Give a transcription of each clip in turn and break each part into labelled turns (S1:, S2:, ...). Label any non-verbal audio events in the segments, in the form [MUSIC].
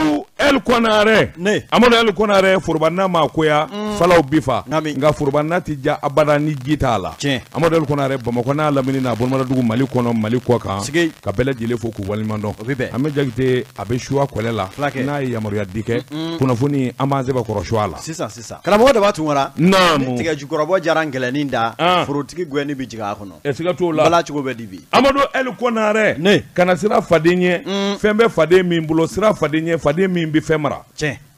S1: who yali kɔnare amadu yali kɔnare forobanna ma koya mm. falaw bifa nka forobanna ti ja abada ni ji t'a la amadu yali n'a lamini n'a bolomadadugu mali kɔnɔ mali kɔ kan ka bɛɛ lajɛlen fo k'u waliɲumandɔn an bɛ jakite a bɛ suwa kɔlɛ la n'a ye yamaruya di kɛ kunnafoni an b'an sɛbɛ kɔrɔ suwa la karamɔgɔ daba tun kɔra tigɛjukɔrɔbɔ
S2: jara gɛlɛnin da ah. forotigi gwɛni bi jigin a kɔnɔ ɛsiga t'o la bala cogo bɛ di bi
S1: amadu ɛli kɔnare kana sira faden ye mm. fɛn bɛ faden min sira faden ye faden min di fɛn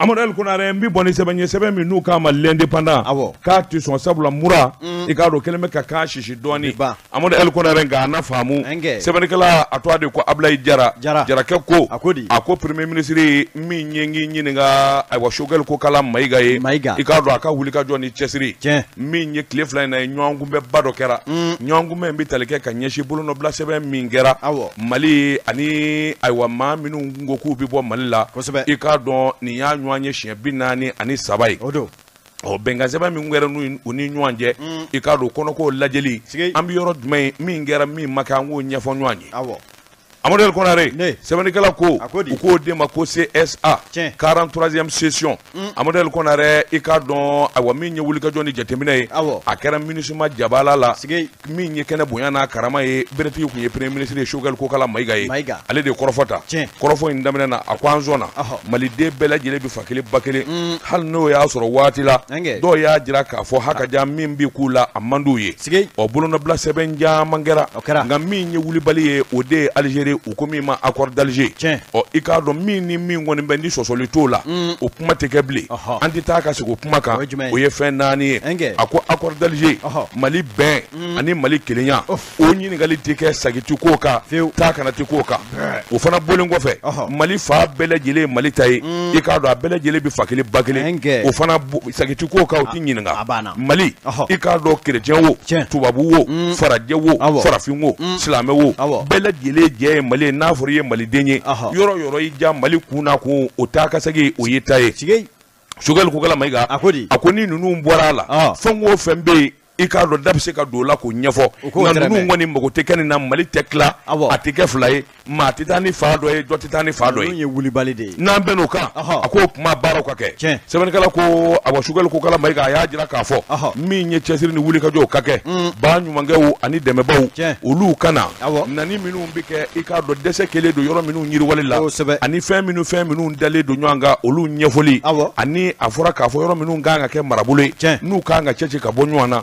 S1: amadu kuna rɛ boni bi bɔ ye sɛbɛn min n'u k'a ma lɛndepanda k'a ti sɔn sabula mura mm. i k'a dɔn kelen bɛ ka k'a sisi doni amadu ɛli kuna rɛ nka a na faamu
S2: sɛbɛnnikɛla
S1: a tɔgɔ de ko abilayi jara jarakɛ ko a ko premier ministre mi ye n k'i ɲininka ayiwa sogɛli ko kala mayiga ye i k'a dɔn a ka wuli ka jɔ ni cɛsiri min ye tile fila in na ye ɲɔgɔnkunbɛba dɔ kɛra ɲɔgɔnkunbɛ mm. in bɛ tali kɛ ka ɲɛsin bolonɔbila sɛbɛn min kɛra mali ani ayiwa maa minnu ko k'u bi bɔ mali la i k'a y'a ɲɔgɔn ye siɲɛ bi ani saba ye. o don. ɔ bɛnkan min kɛra n'u u ni ɲɔgɔn cɛ. Mm. i k'a dɔn kɔnɔko lajɛli. an bɛ yɔrɔ jumɛn min kɛra min ma an k'o ɲɛfɔ ɲɔgɔn Amadou Konare, sɛbɛnnikɛla ko u k'o de ma ko CSA 43e session mm. Amadou Konare i k'a dɔn ayiwa min ye wulikajɔ ni jateminɛ ye a kɛra MINUSMA jabala la min ye kɛnɛ n'a karama ye Beretigiw tun ye premier ministre ye Choguel Kokala Mayiga ye ale de Korofota, Korofo in na a ko an sɔnna maliden bɛɛ lajɛlen bɛ fa kelen mm. hali n'o y'a sɔrɔ waati la dɔw y'a jira k'a fɔ hakaja min bi kula la a man ye o bolonɔbila sɛbɛn caman kɛra ye wulibali ye o Algérie Mm. Mali u ko min ma mm. accord d'Alger ɔ i k'a dɔn min ni min kɔni bɛ ni sɔsɔli t'o la o kuma tɛ kɛ bilen an tɛ taa ka segin o kuma kan o ye fɛn naani ye a ko accord d'Alger Mali bɛn ani Mali kelenya o ɲininkali tɛ kɛ Sagiti ko kan taa kana tɛ k'o kan o fana bɔlen kɔfɛ Mali fan bɛɛ lajɛlen ye Mali ta ye mm. i k'a dɔn a bɛɛ lajɛlen bɛ fan kelen ba kelen o fana Sagiti ko kan u tɛ ɲininka Mali i k'a dɔn chrétien wo tubabu wo farajɛ wo farafin wo silamɛ wo bɛɛ lajɛlen jɛ ye mali ye n'a fɔra i ye maliden yoro yɔrɔ yɔrɔ i ja mali kuna ku utaka o taa ka kugala o y'i ta ye sugɛli a ko ni la fɛn i k'a dɔn da bɛ se ka don o la k'o ɲɛfɔ nka ninnu kɔni mago tɛ kɛ nin na mali tɛ tila a tɛ kɛ fila ye maa tɛ taa ni fa dɔ ye dɔ tɛ taa ni fa dɔ ye wulibali de ye n'an bɛn n'o kan a k'o kuma baaraw ka kɛ sɛbɛnnikɛla ko awɔ sugɛli ko kala mayiga a y'a jira k'a fɔ min ye cɛsiri ni wulikajɔw ka kɛ mm. ba ɲumankɛw ani dɛmɛbaw olu ka kana nani minnu bɛ kɛ i k'a dɔn dɛsɛ kelen don yɔrɔ minnu yiriwale la ani fɛn minnu fɛn minnu dalen don ɲɔgɔn kan olu ɲɛfɔli ani a fɔra k'a fɔ yɔrɔ minnu kan ka kɛ marabolo ye n'u kan ka cɛci ka bɔ ɲɔgɔn na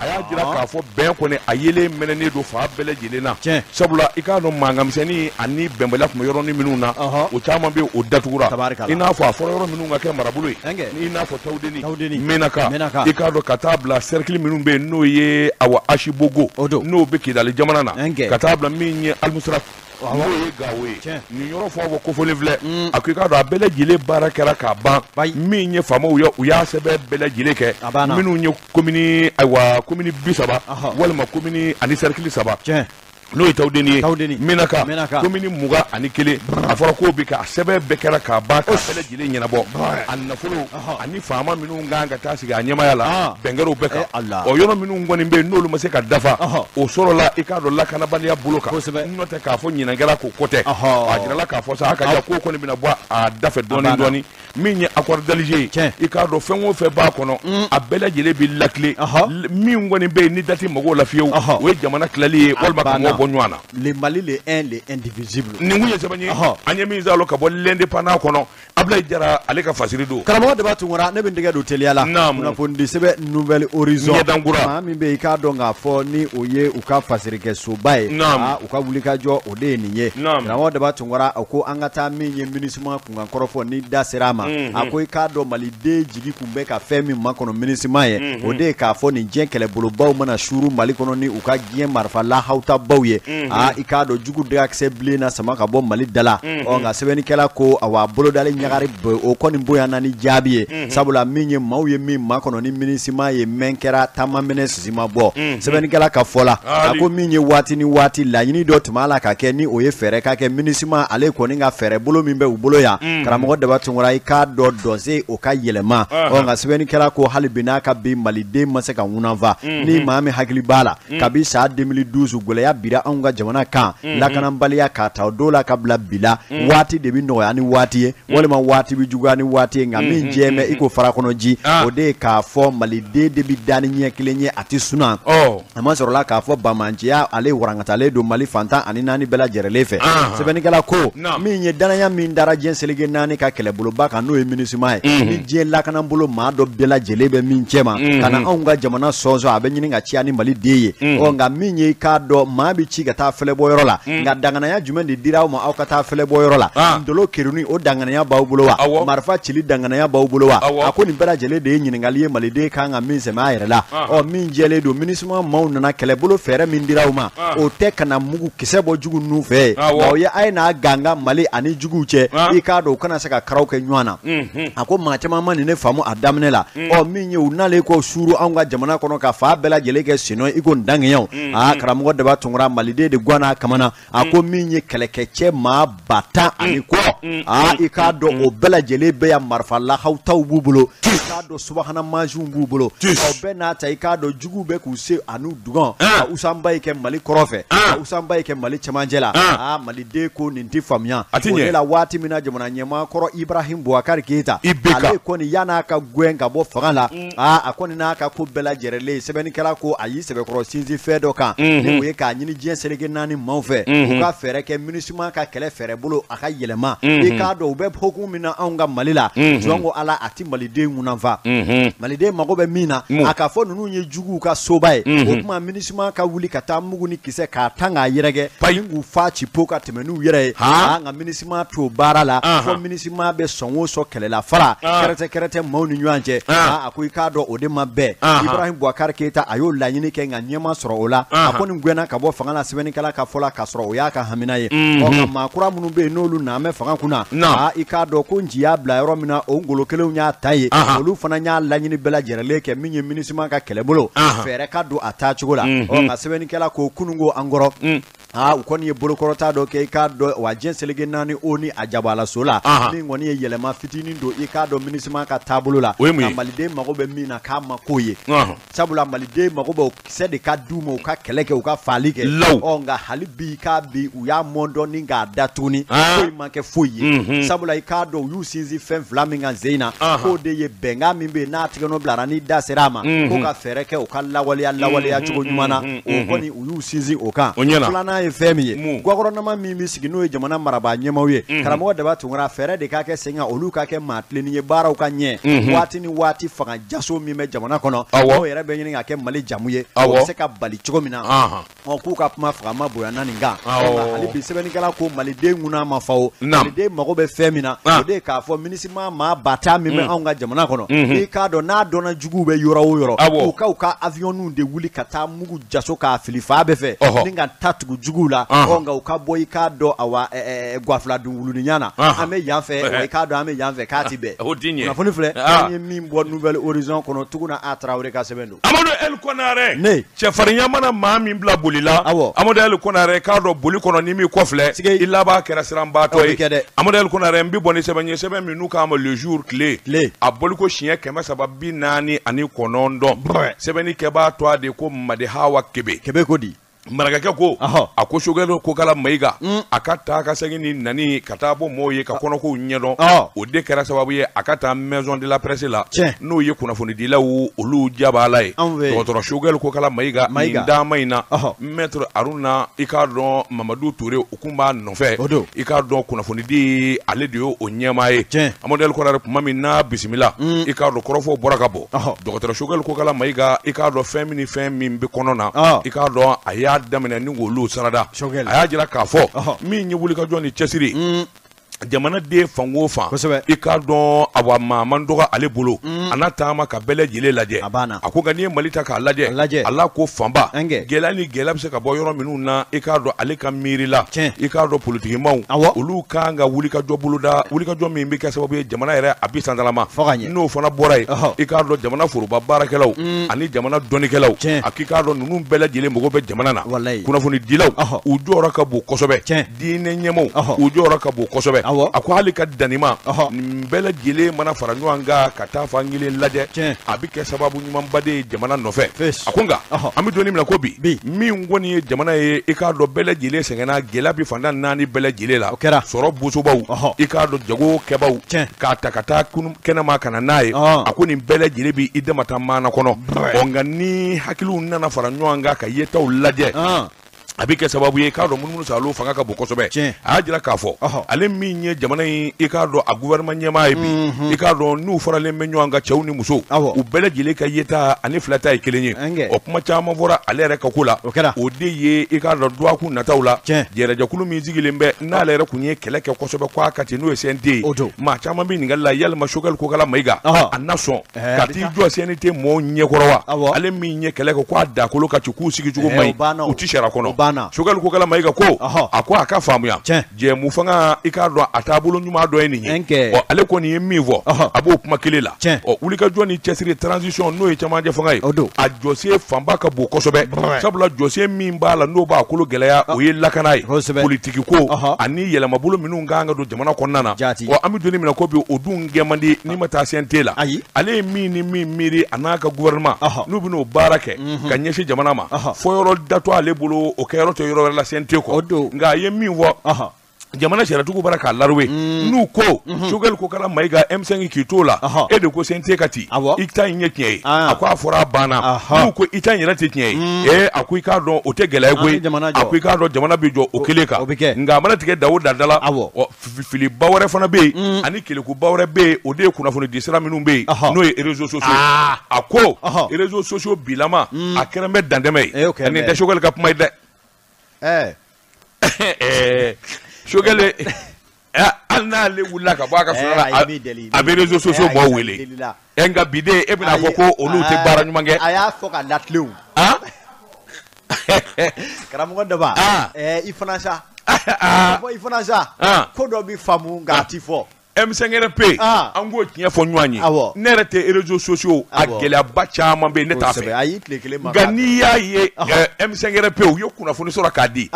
S1: a y'a jira k'a fɔ bɛn kɔni a yelen mɛnɛnen don fan bɛɛ lajɛlen na sabula i k'a dɔn mankanmisɛnnin ani bɛnbaliya tun bɛ yɔrɔnin minnu na o caman bɛ o datugura i n'a fɔ a fɔra yɔrɔ minnu ka kɛ marabolo ye i n'a fɔ tawudeni mɛnaka i k'a dɔn ka taa bila sɛrikili minnu bɛ yen n'o ye awa asibogo n'o bɛ kidali jamana na ka taa bila min ye alimusara n'o ye gawo ye nin yɔrɔ fɔ fɔ kofolen filɛ a ko i k'a dɔn a bɛɛ lajɛlen baara kɛra k'a ban min ye faamaw ye u y'a sɛbɛn bɛɛ lajɛlen kɛ minnu ye komini ayiwa komini bi saba walima komini ani sɛrikili saba n'o ye tawudeni ye minaka komini muga ani kelen a fɔra k'o bi kɛ a sɛbɛn bɛɛ kɛra k'a ban k'a bɛɛ lajɛlen ɲɛnabɔ a nafolo ani faama minnu kan ka taa sigi a ɲɛmaya la ah. bɛn kɛra o bɛɛ kan eh, ɔ yɔrɔ minnu kɔni bɛ yen n'olu ma se ka dafa o sɔrɔla i k'a dɔn lakanabaliya bolo kan n'o tɛ k'a fɔ ɲinankɛla ko ko tɛ a jirala k'a fɔ sa a ka ja k'o kɔni bɛna bɔ a da fɛ dɔɔnin min ye accord d'alger ye i k'a dɔn fɛn o fɛn b'a kɔnɔ mm. a bɛɛ lajɛlen bɛ lakile min kɔni bɛ yen ni dati mɔgɔw la o ye jamana tilali ye walima ka mɔ bɔ ɲɔgɔn le mali le
S2: un le indivisible.
S1: nin kun ye sɛbɛn ye an ye min salo ka bɔ l'indépendant kɔnɔ abilayi jara ale ka fasiri don. karamɔgɔ
S2: daba tunkara ne bɛ n tɛgɛ don teliya la. naamu kunnafonidi sɛbɛn nouvelle horizon. ɲɛdankura maa min bɛ yen i k'a dɔn k'a fɔ ni o ye u ka fasirikɛsoba ye. naamu aa u ka wulikajɔ o de ye nin ye. naamu karamɔgɔ daba tunkara a ko an ka taa min ye minisima kunkankɔrɔ fɔ ni da sera a ma. a ko i k'a dɔn maliden jigi kun bɛ ka fɛn min makɔnɔ minisima ye. Mhm. o de ye k'a fɔ nin diɲɛ kɛlɛbolobaw mana suuru mali kɔnɔ ni u ka diɲɛ marifa lahawtabaw ye ye mhm. a ah, i k'a dɔn jugu de kisɛ bilen na sama ka bɔ mali da la ɔ mhm. oh, nka sɛbɛnnikɛla ko awa bolodali ɲagari o kɔni bonya na ni jaabi ye mhm. sabula min ye maaw ye min ma kɔnɔ ni minisima ye mɛn kɛra taama minɛ sisima bɔ sɛbɛnnikɛla ka fɔ la a ko min ye waati ni waati laɲini dɔ tun la ka kɛ ni o ye fɛɛrɛ ka kɛ minisima ale kɔni ka fɛɛrɛ bolo min bɛ u bolo yan karamɔgɔ daba tunkara i k'a dɔ dɔnse o ka yɛlɛma ɔ oh, nka sɛbɛnnikɛla ko hali bi n'a ka bin maliden ma se ka ŋunanfa ni maa min hakili b'a la kabi sa 2012 gwɛlɛya bira ka anw oh. ka jamana kan lakanabaliya k'a ta o dɔw ka bila bila waati de bi nɔgɔya ni waati ye walima waati bi juguya ni waati ye nka min jɛ mɛ i ko fara kɔnɔ ji o de ye mm-hmm. k'a fɔ maliden de bi da ɲɛ kelen ye a ti suna a ma sɔrɔla k'a fɔ bamanciya ale warankatalen don mali fantan ani naani bɛɛ lajɛrɛlen fɛ sɛbɛnnikɛla ko min ye danaya min dara diɲɛ seleke naani ka kɛlɛboloba kan n'o ye minisima ye ni diɲɛ lakana maa dɔ bɛɛ lajɛlen bɛ min cɛ ma ka na anw ka jamana sɔnsɔn a bɛ ɲini ka ciya ni maliden ye ɔ nka min ye i k'a dɔn maa bi ci ga ta fele bɔ yɔrɔ la mm. nka danganaya jumɛn di dira ma aw ka ta fele bɔ yɔrɔ la ah. ndolo keruni o danganaya b'aw bolo wa marfa cili danganaya b'aw bolo wa a ko nin bɛɛ de ye ɲininkali mali de ka min sɛmɛ a la ɔ ah. min minisma don ah. na maaw nana kɛlɛbolo min dira ma o te kana mugu kise bo jugu nu fe o ye n'a ganga mali ani jugu che i k'a do kana saka ka karaw kɛ ɲɔgɔn na mhm. a ko ma ni ne famu adam ne la mm. o min ye unale ko suru anga jamana kono ka fa bela jele ke sino i maliden de gwana kamana a ko mm. min ye kɛlɛkɛcɛ maa ba tan mm. ani kɔ mm. a i k'a dɔn o bɛɛ lajɛlen bɛ yan marifa lahawtaw b'u bolo i k'a dɔn subahana mansinw b'u bolo bɛɛ n'a ta i k'a dɔn juguw bɛ k'u se ani dugan ah. ka usan bayi kɛ mali kɔrɔ fɛ ah. ka usan bayi kɛ mali cɛmancɛ la ah. aa maliden ko ninti tɛ la waati min na jamana ɲɛmaa kɔrɔ ibrahim buwakari keita ale kɔni yan'a ka gwɛn ka bɔ fanga la a kɔni n'a ka ko bɛɛ lajɛlen sɛbɛnnikɛla ko a y'i sɛbɛkɔrɔ sinsin fɛn dɔ kan mhm. e ni diɲɛ seleke naani maaw fɛ mhm. u ka fɛɛrɛ kɛ minisima ka kɛlɛ fɛɛrɛ bolo a ka yɛlɛma mhm. i k'a dɔn u bɛ hokumu min na anw ka mali la mhm. jɔn ko ala a ti maliden kunnafa maliden mago bɛ min na a k'a fɔ ninnu ye juguw ka soba ye o tuma minisima ka wuli ka taa mugu ni kisɛ k'a tan k'a yɛrɛkɛ ni k'u fa ci po ka tɛmɛ n'u yɛrɛ ye nka minisima to baara la fo minisima bɛ sɔn o sɔn kɛlɛla fara ah. kɛrɛtɛ kɛrɛtɛ maaw ni ɲɔgɔn cɛ ah. a ko i k'a dɔn o de ma bɛn ibrahim buwakari keyita a y'o laɲini kɛ nka ɲɛma sɔrɔ o la a ko nin gɛnna ka bɔ fanga fanga la sɛbɛnnikɛla ka fɔla k'a sɔrɔ o y'a ka hamina ye mhm. ɔ ka maa kura minnu bɛ yen n'olu nana bɛ fanga na a i k'a dɔn ko nci y'a bila yɔrɔ min na o ngolo kelenw y'a ta ye olu fana y'a laɲini bɛlajɛrɛle kɛ min ye minisima ka kɛlɛbolo fɛɛrɛ ka don a cogo la mhm. ɔ nka sɛbɛnnikɛla ko kununko an kɔrɔ mhm ha u kɔni ye bolokɔrɔta dɔ kɛ i k'a dɔn wa diɲɛ seleke naani o ni a jabalaso la min kɔni ye yɛlɛma fitinin don i k'a dɔn minisima ka taabolo la ka maliden mago bɛ min na k'a ma k'o ye sabula maliden mago bɛ o kisɛ de ka d'u ma u ka kɛlɛ kɛ u ka faali kɛ ɔ nka hali bi k'a bi u y'a mɔn mhm. mhm. mhm. ni k'a da tuguni foyi ma kɛ foyi ye sabula i k'a dɔn u y'u sinsin fɛn fila min kan zen na k'o de ye bɛnkan min bɛ yen n'a tigɛnɔ bilara n'i da sera a ma ko ka fɛɛrɛ kɛ u ka lawaleya lawaleya cogo ɲuman na o kɔni u y'u sinsin o kan filanan ye fɛn min ye gakɔrɔnama min bɛ sigi n'o ye jamana marabaa ɲɛmaw ye karamɔgɔ daba tunkara fɛɛrɛ de k'a kɛ sen kan olu ka kɛ maa tilenni ye baaraw ka ɲɛ waati ni waati fanga jaso min bɛ jamana kɔnɔ n'o yɛrɛ bɛ ɲini ka kɛ mali jamu ye o bɛ se ka bali cogo min na ɔ k'u ka kuma fagama bonyana nin kan hali bi sɛbɛnnikɛla ko maliden kunna ma fa maliden mago bɛ fɛn min na ah. o de k'a fɔ minisima maa ba min bɛ mm. anw ka jamana kɔnɔ n'i k'a dɔn n'a dɔnna juguw bɛ yɔrɔ o yɔrɔ u ka ka aviyɔnniw de wuli ka taa mugu jaso k'a fili faa bɛɛ fɛ ni ka taa tugu jugula onga nka u ka awa eh, eh, gwafila dunguluni ɲana ame bɛ yan fɛ i k'a dɔn an bɛ yan fɛ k'a ti nouvelle horizon kono tuguna a tarawele ka sɛbɛn don amadu el kɔnare ne
S1: cɛfarinya mana maa min bila bolila awɔ amadu el kɔnare k'a dɔn boli kɔnɔ ni min kɔfilɛ i laban kɛra siranbaatɔ el kɔnare n bi bɔ ni sɛbɛn ye sɛbɛn min n'u le jour tile tile a boliko siɲɛ kɛmɛ saba bi ani kɔnɔntɔn sɛbɛnni kɛ b'a toa deko de kebe kebe kodi marakakɛ ko a ko sogɛlɛ ko kala mayiga mm. a ka taa ka segin ni nani ka taa bɔ mɔɔw ye ka ah. kɔnɔkow ɲɛdɔn o de kɛra sababu ye a ka taa maison de la presse la n'o ye kunnafonidilaw olu jaba b'a la ye dɔgɔtɔrɔ ko kala mayiga nin dama in na maître aruna i k'a dɔn mamadu ture o kun b'a nɔfɛ i k'a dɔn kunnafonidi ale de o ɲɛmaa ye amadu kɔrɔ kuma min n'a bisimila mm. i k'a dɔn kɔrɔfɔ bɔra ka bɔ dɔgɔtɔrɔ sogɛlɛ ko kala mayiga i k'a dɔn fɛn min ni fɛn min be kɔnɔ na i k'a dɔn a y'a daminɛ ni k'olu sarada a y'a jira k'a fɔ min ye wulikajɔ ni cɛsiri mm jamanaden fan o fan i k'a dɔn awa maa man dɔgɔ ale bolo mm. a n'a taama ka bɛɛ lajɛlen lajɛ a ko nka n'i ye mali ta k'a lajɛ ala ko fanba gɛlɛya ni gɛlɛya be se ka bɔ yɔrɔ minnu na i k'a dɔn ale ka miirila i k'a dɔn politikimaw olu kan ka wulikajɔ boloda wulikajɔ min bɛ kɛ sababu ye jamana yɛrɛ a bi santalama n'o fana bɔra ye i k'a dɔn jamana foroba baarakɛlaw mm. ani jamana dɔnikɛlaw a k'i k'a dɔn nunu bɛɛ lajɛlen mago bɛ jamana na dilaw u jɔyɔrɔ ka bon kosɔbɛ diinɛ ɲɛmaw u jɔyɔrɔ ka bon kosɛbɛ a ko hali ka danima nin bɛɛ lajɛlen mana fara ɲɔgɔn kan ka taa fan kelen lajɛ a bɛ kɛ sababu ɲumanbaden ye jamana nɔfɛ a ko nka an bɛ don min na ko bi min kɔni ye jamana ye i k'a dɔn bɛɛ lajɛlen sɛgɛnna gɛlɛya bɛ fantan naani bɛɛ lajɛlen la o kɛra sɔrɔ bosobaw i k'a dɔn jago kɛbaw k'a ta ka taa kɛnɛma ka na n'a ye a ko nin bɛɛ lajɛlen bɛ i damata maana kɔnɔ ɔ nka ni hakiliw nana fara ɲɔgɔn kan ka yetaw lajɛ a bɛ kɛ sababu ye i k'a dɔn munumunu salo fanga ka bon kosɛbɛ a y'a jira k'a fɔ ale min ye jamana in i k'a dɔn a gouvernement ɲɛmaa ye bi i k'a dɔn n'u faralen bɛ ɲɔgɔn kan cɛw ni musow u bɛɛ lajɛlen ka yeta ani filata ye kelen ye o kuma caman fɔra ale yɛrɛ ka ko la o de ye i k'a dɔn duwaku nataw la jɛrɛjɛkulu min sigilen bɛ n'ale yɛrɛ tun ye kɛlɛ kɛ kosɛbɛ k'a ka ten n'o ye CNT ye maa caman bɛ ɲininkali la yalima Choguel Kokala Mayiga a na sɔn ka t'i jɔ CNT mɔɔw ɲɛkɔrɔ wa ale min ye kɛlɛ kɛ k'a dakolo ka ci k'u sigicogo man ɲi u ti sariya kɔnɔ bana sokali ko kala mayiga ko a ko a ka faamuya jɛmu fanga i k'a dɔn a taabolo ɲuman dɔ ye ale kɔni ye min fɔ a b'o kuma kelen la ɔ ni cɛsiri transition n'o ye cɛmancɛ fanga ye a josie fanba ka bo kosɛbɛ sabula jɔsen min b'a n'o b'a kolo gɛlɛya o ah. ye lakana ye politiki ko ani yela minnu kan ka do jamana kɔnɔna na ɔ an bɛ mina min ko bi o dun kɛ n'i mata taa la ale ye mi ni min miiri a ka gouvernement n'u bɛn'o baara kɛ mhm. ka jamana ma fɔ ale kɛyɔrɔ tɛ yɔrɔ wɛrɛ la CNT kɔ o don nka a ye min fɔ jamana sariyatigiw bara k'a laruwe mm. n'u ko sogɛli mm-hmm. ko kala mayiga m5 k'i t'o la e de ko sente ka ti i ta in ye tiɲɛ ye a ko a fɔra a banna n'u ko i ta in yɛrɛ tɛ tiɲɛ ye ee a ko i k'a dɔn o tɛ gɛlɛya koyi a ko i k'a dɔn jamana bɛ jɔ o kelen kan nka a mana tigɛ da o da da la filiba wɛrɛ fana bɛ yen ani kelekuba wɛrɛ bɛ yen o de ye kunnafonidi sira minnu bɛ yen n'o ye rezo sosio a ko réseaux sociaux bilama a kɛra n bɛ dantɛmɛ ye ani tɛ sogɛli ka kuma ye dɛ [COUGHS] Eh. eh. Sogɛlɛ hali n'ale wulila ka bɔ a ka sɔrɔ la a bɛ réseaux sociaux mɔgɔw wele
S2: nka bi de e bɛna fɔ ko olu tɛ baara ɲuman kɛ. a y'a fɔ ka latilen o. [LAUGHS] karamɔgɔ daba i fana sa [LAUGHS] i fana sa ko dɔ bɛ faamu nka a ti fɔ. msɛngɛrɛp an k'o tiɲɛ fɔ ɲɔgɔn ye
S1: ne yɛrɛ tɛ réseaux sociaux a gɛlɛyaba caman bɛ yen ne t'a fɛ
S2: nka n'i y'a ye
S1: eh, msɛngɛrɛp e, eh, eh, [LAUGHS] ah. u ye ah. kunnafoni sɔrɔ k'a di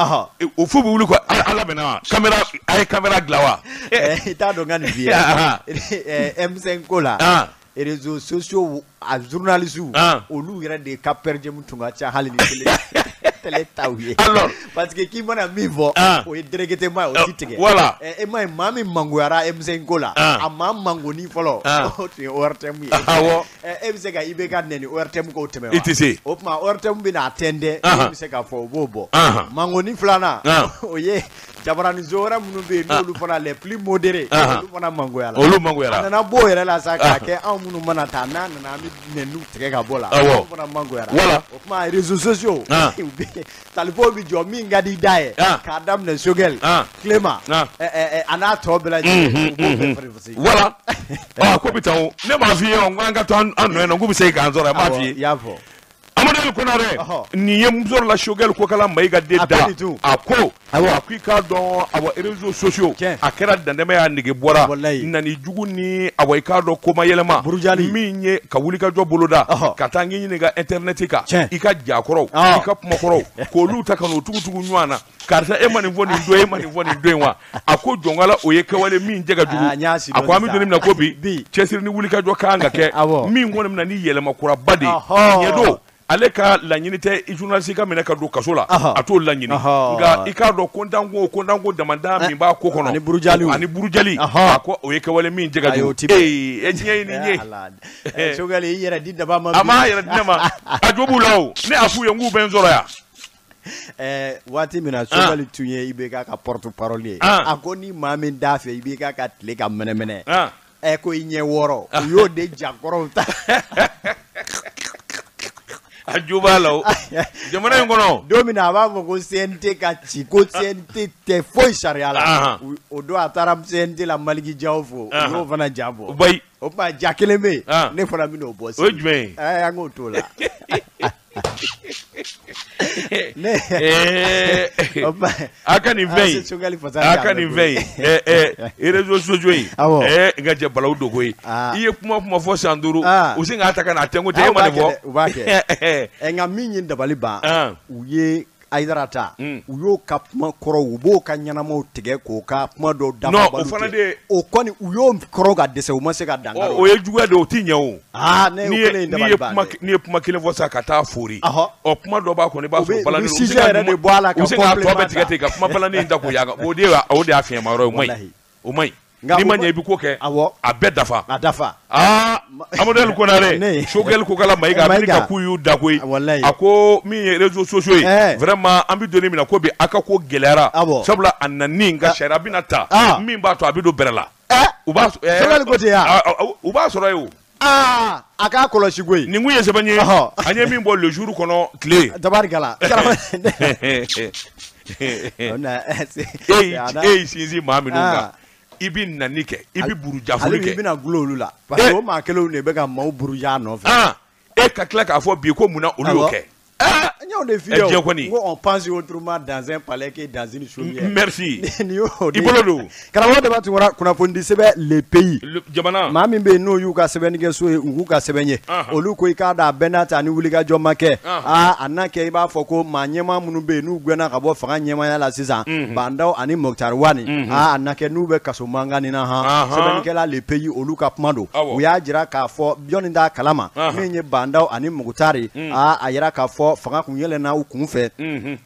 S1: o fo bɛ wuli ko ala bɛ na kamera
S2: a ye kamera dilan wa i t'a dɔn ka nin f'i ye msɛn ko la réseaux sociaux a journalistes olu yɛrɛ de ka pɛrɛjɛmu tun ka ca hali ni kelen [LAUGHS] tɛlɛ taw [LAUGHS] parce que k'i mana min fɔ ah. Eh, eh, eh, ah. ah o ah. [LAUGHS] oh, ye oh. dereketema ye voilà ɛ e ma ye maa min mangoyara m mangoni fɔlɔ ah. o tun ye ORTM ye awɔ ɛ e bɛ se ka IBK nɛni ORTM k'o tɛmɛ wa i ti se o tuma ORTM bɛ mangoni filanan o ye jabarani zo wɛrɛ minnu bɛ yen les plus modérés olu fana mangoyara olu mangoyara a nana bɔ o la sa k'a kɛ anw minnu mana n'a nana an bɛ nɛniw tigɛ ka bɔ la olu fana mangoyara wala réseaux sociaux [LAUGHS] talifon bi jɔ min ka di da yɛ ah. k'a daminɛ sogɛli ah. kilema ah. a n'a tɔ bɛɛ lajɛlen u b'o fɛn fɛn wala ko bi taa o ne m'a
S1: f'i ye n k'an ka to an nɔ yan nɔ k'u bɛ se k'an sɔrɔ n b'a f'i ye.
S2: amadu konare nin
S1: ye n sɔrɔla sogɛli ko kala mayiga de da a ko a ko i k'a dɔn awa réseaux sociaux a kɛra dandɛmɛ y'a nege bɔra nani jugu ni awa i k'a dɔn komayɛlɛma min ye ka wuli ka jɔ boloda ka taa ɲɛɲini ka internɛti kan i ka jakɔrɔw i ka kumakɔrɔw [LAUGHS] k'olu ta ka n'u tugutugu ɲɔgɔn na karisa e ma nin fɔ nin don e ma nin fɔ nin don wa a ko jɔnkala o ye kɛwale min jɛ ka jugu a ah, ko an bɛ don min na ko bi cɛsiri ni wuli ka jɔ kan ka kɛ [LAUGHS] min kɔni bɛ na ni yɛlɛmakuraba de ye ɲɛdo ale ka laɲini tɛ journaliste ka minɛ ka don kaso la a t'o laɲini nka i k'a dɔn kontanko kontanko damada eh, min b'a ko kɔnɔ ani burujali ani burujali a ko o ye kɛwale min jɛ ka jugu ee diɲɛ ye nin ye
S2: sogɛli i yɛrɛ di daba ma a m'a yɛrɛ di ne ma a [LAUGHS] jo b'u la o ne a f'u ye n k'u bɛ n sɔrɔ yan ɛɛ eh, waati min na ah. tun ye i k'a ka porte parole ye ah. a ko ni maa min d'a fɛ i k'a ka tile ka mɛnɛmɛnɛ ɛ ah. eh, ko i ɲɛ wɔɔrɔ u y'o de jakɔrɔw ta [LAUGHS] a jo b'a la o jamana in kɔnɔ don min na a b'a fɔ ko cnt ka ci ko cnt tɛ foyi sariya la o don a taara cnt la maliki jaw fo u y'o fana ja bɔ o tuma ja kelen bɛ yen ah. ne fana bɛ n'o bɔ sini o ye jumɛn ye eh, an k'o t'o la. [LAUGHS]
S1: nka jɛ balawu dogo ye i ye kuma kuma fɔ san duuru ah. u sin k'a ta ka n'a tɛnku ah, tɛ e ma nin fɔ nka
S2: [LAUGHS] eh, eh. min ye dabali ban ah. u ye ayidarata mm. Ah, u y'o ka kuma kɔrɔ u b'o ka ɲɛnamaw tigɛ k'o ka kuma dɔw [LAUGHS] dafabalu no, de... o kɔni u y'o kɔrɔ ka dɛsɛ u ma se ka danga o ye juguya de o t'i ɲɛ o aa ne y'o kelen in dabali ban
S1: dɛ n'i ye kuma kelen fɔ sisan ka taa fori ɔ kuma dɔ b'a kɔnɔ i b'a sɔrɔ balani u bɛ se ka tɔ bɛɛ tigɛ ten ka kuma balani in ta k'o yaaka o de y'a fiɲɛmayɔrɔ ye o man o man n'i ah, ma ɲɛ i bɛ [LAUGHS] ko kɛ a bɛɛ dafa a dafa aa amadu ali konare sokɛli ko kala mayiga a ka k'u y'u da koyi ah, a ko min ye réseaux sociaux ye eh. vraiment an bɛ don min na ko bi a ka ko gɛlɛyara sabula a nani nka ah. sariya bɛna ta min b'a to a bɛ don bɛrɛ la eh. u b'a sokɛli eh. ko ten ya u b'a sɔrɔ yen o. a k'a kɔlɔsi koyi. nin kun ye sɛbɛn ye an ye min bɔ lejuru kɔnɔ tile. dabarikala.
S2: e y'i sinsin
S1: maa minnu kan. i bi nani kɛ i bi buruja foli kɛ hali bi bɛna
S2: gulon olu la parce eh! que o maa kelenw de bɛ ka maaw buruja nɔfɛ.
S1: Ah! e ka tila k'a fɔ bi ko munna olu y'o kɛ.
S2: Ah, on pense autrement dans un palais que dans une chaumière. Merci. Ibolodo. Karamɔgɔ de b'a tun kɔnɔ kunnafoni di sɛbɛn le pays. Jamana. Maa min bɛ yen n'o y'u ka sɛbɛnnikɛso ye u k'u ka sɛbɛn ye. Olu ko i k'a dɔn a ni wulikajɔ ma kɛ. Aa a n'a kɛ i b'a fɔ ko maa ɲɛmaa minnu bɛ yen n'u gɛnna ka bɔ fanga ɲɛmaaya la sisan. Bandaw ani Mɔkutari Wani. Aa a n'a n'u bɛ kaso mankan na han. Sɛbɛnnikɛla le pays olu ka kuma don. U jira k'a fɔ jɔnni kalama. Min ye ani Mɔkutari. Aa a k'a fɔ fanga tun yɛlɛnna u kun fɛ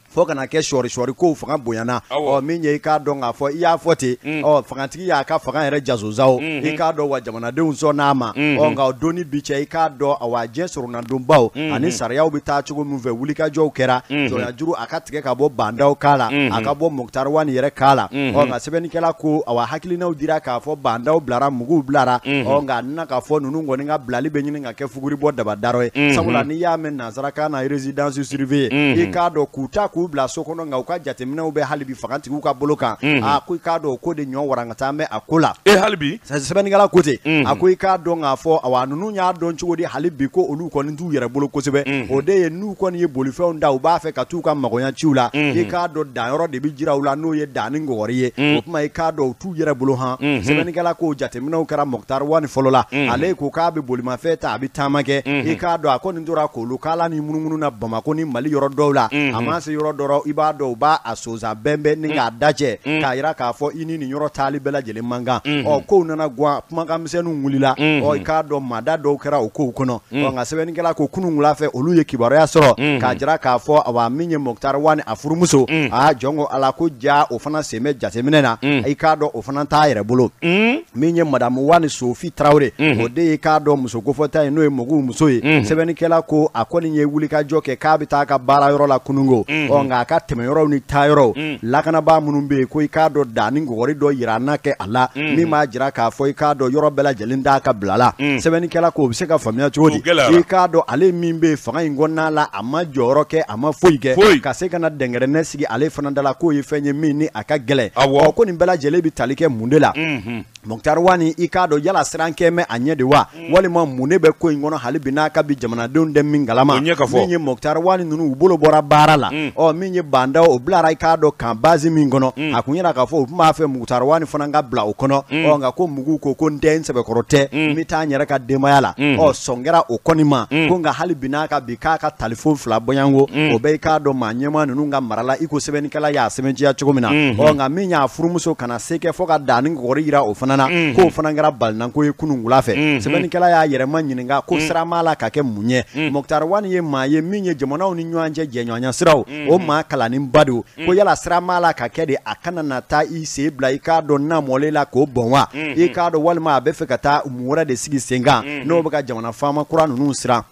S2: fo kana kɛ sɔri sɔri kow fanga bonyana ɔ oh, min ye i k'a dɔn k'a fɔ i y'a fɔ ten ɔ mm. oh, fangatigi y'a ka fanga yɛrɛ jasoza mm-hmm. mm-hmm. oh, o i k'a dɔn wa jamanadenw sɔn n'a ma ɔ nka o donni bi cɛ i k'a dɔn a wa diɲɛ sɔrɔnadonbaw mm-hmm. ani sariyaw bɛ taa cogo min fɛ wulikajɔw kɛra jɔnyajuru a ka tigɛ ka bɔ bandaw k'a la a ka bɔ mukutariwa nin yɛrɛ k'a la ɔ nka sɛbɛnnikɛla ko a wa hakilinaw dira k'a fɔ bandaw bilara muguw bilara ɔ nka a nana k'a fɔ ninnu kɔni ka bilali bɛ ɲini ka kɛ fuguri bɔ dabadarɔ ye sabula n'i y'a mɛn nansarakan na résidence surveillée i k'a dɔn k'u ta k'u bila so kɔnɔ nka u ka jateminɛw bɛ halibi fangantigiw ka bolo mhm. ah, kan a ko i k'a dɔn ko de ɲɔ warangata bɛ a ko la e halibi sɛbɛnnikɛla mhm. ah, ko ten a ko i k'a dɔn k'a fɔ awa ninnu y'a dɔn cogo di hali ko olu kɔni t'u yɛrɛ bolo kosɛbɛ mhm. o de ye n'u kɔni ye bolifɛnw da u b'a fɛ ka t'u ka magoya la i k'a dɔn danyɔrɔ de bi jira u la n'o ye danni gɔgɔri ye o kuma i k'a dɔn u t'u yɛrɛ bolo han sɛbɛnnikɛla k'o jateminɛw kɛra mɔkutari wani fɔlɔ la ale ko k'a bɛ bolimafɛn ta a bɛ taama kɛ i k'a dɔn a kɔni tora k'olu k'ala ni munumunu na bamako ni mali yɔrɔ dɔw la a ma se yɔrɔ yɔrɔ dɔrɔ i b'a dɔn u b'a a sonsan bɛnbɛn ni mm. k'a dajɛ mm. k'a yira k'a fɔ i ni nin yɔrɔ taali bɛɛ lajɛlen man kan mm-hmm. ɔ kow nana gan kumakanmisɛnninw wulila mm-hmm. ɔ i k'a dɔn maada dɔw kɛra o kow kɔnɔ mm. ɔ nka sɛbɛnnikɛla ko kunun wula fɛ olu ye kibaruya sɔrɔ mm-hmm. k'a jira k'a fɔ awa min ye mɔkutari wa ni a furumuso aa jɔn ko ala ko ja o fana sen bɛ jateminɛ na i k'a dɔn o fana t'a yɛrɛ bolo min ye madamu wa ni sofi tarawele o de ye k'a dɔn muso ye n'o ye mɔgɔw muso ye sɛbɛnnikɛla ko a kɔni ye wulikajɔ kɛ k'a bɛ taa ka baara yɔrɔ la kununko ɔ dɔn nka a ka tɛmɛ yɔrɔw mm. ni ta yɔrɔ lakanabaa minnu be yen ko i k'a dɔn danni gɔgɔri dɔ yira na kɛ a la min b'a jira k'a fɔ i k'a dɔ yɔrɔ bɛɛ lajɛlen d'a ka bila la sɛbɛnnikɛla k'o o be se ka faamiya cogo di i k'a dɔ ale min be yen fanga ɲi kɔnɔna la a ma jɔyɔrɔ kɛ a ma foyi kɛ ka se kana na dɛngɛrɛnɛ sigi ale fana da la k'o ye fɛn ye min ni a ka gɛlɛn ko nin bɛɛ lajɛlen bɛ tali kɛ mun de la mhm. Mokhtar wani i k'a dɔn yala sirankɛ mɛ a ɲɛ de wa mm. walima mun de bɛ ko in kɔnɔ hali bi n'a ka bi jamanadenw tɛ min kalama min ye mukutari wani ninnu u bolo bɔra baara la mm. ɔ min ye banda o bilara i k'a dɔn kan baasi min kɔnɔ mm. a kun yɛrɛ k'a fɔ u tun b'a fɛ mukutari wani fana ka bila mm. o kɔnɔ ɔ nka ko mugu ko ko n tɛ n sɛbɛkɔrɔ tɛ n bɛ mm. taa n yɛrɛ ka denbaya la ɔ mm. sɔn kɛra o kɔni ma mm. ko nka hali bi n'a ka bi k'a ka talifon fila mm. Mm-hmm. o bɛɛ i k'a dɔn maa ɲɛmaa ninnu ka mara la i ko sɛbɛnnikɛla y'a sɛbɛntiya cogo min na ɔ nka min y'a furumuso kana se kɛ fo ka danni kɔgɔri jira o fana fana na mm. k'o fana kɛra ko ye kunungula fɛ mm-hmm. sɛbɛnnikɛla y'a yɛrɛ ma ɲininka ko mm. sira m'a la ka kɛ mun ye mɔkutari mm. wani ye maa ye min ye jamanaw ni ɲɔgɔn cɛ jɛɲɔgɔnya siraw mm-hmm. o maa kalanninba de ko yala sira m'a la ka kɛ de a kana na taa i sen bila i k'a dɔn n'a mɔlen la k'o bɔn wa mm-hmm. i k'a dɔn walima a bɛ fɛ ka taa mun wɛrɛ de sigi sen kan n'o bɛ ka jamana faama kura ninnu siran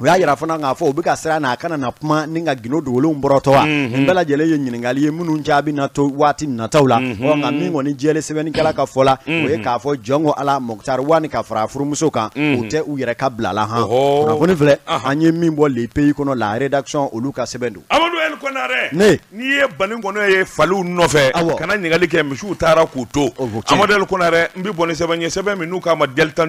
S2: o y'a yira fana k'a fɔ u bɛ ka siran n'a kana na kuma ni ka gindo dogolenw bɔrɔtɔ wa nin bɛɛ lajɛlen ye ɲininkali ye minnu jaabi na to waati nataw mhm. mhm. mhm. la ɔ nka min kɔni jɛlen sɛbɛnnikɛla ka fɔ la o ye k'a fɔ jɔn ko ala mɔkutari wani ka fara furumuso kan u tɛ u yɛrɛ ka bila la han kunnafoni filɛ an ye min bɔ le pays kɔnɔ la rédaction olu ka sɛbɛn don.
S1: amadu el kɔnare.
S2: ne. n'i ye bani kɔnɔ ye faliw nɔfɛ. awɔ kana ɲininkali kɛ misiw taara
S1: k'u to. amadu el kɔnare n bɛ bɔ ni min n'u k'a ma delta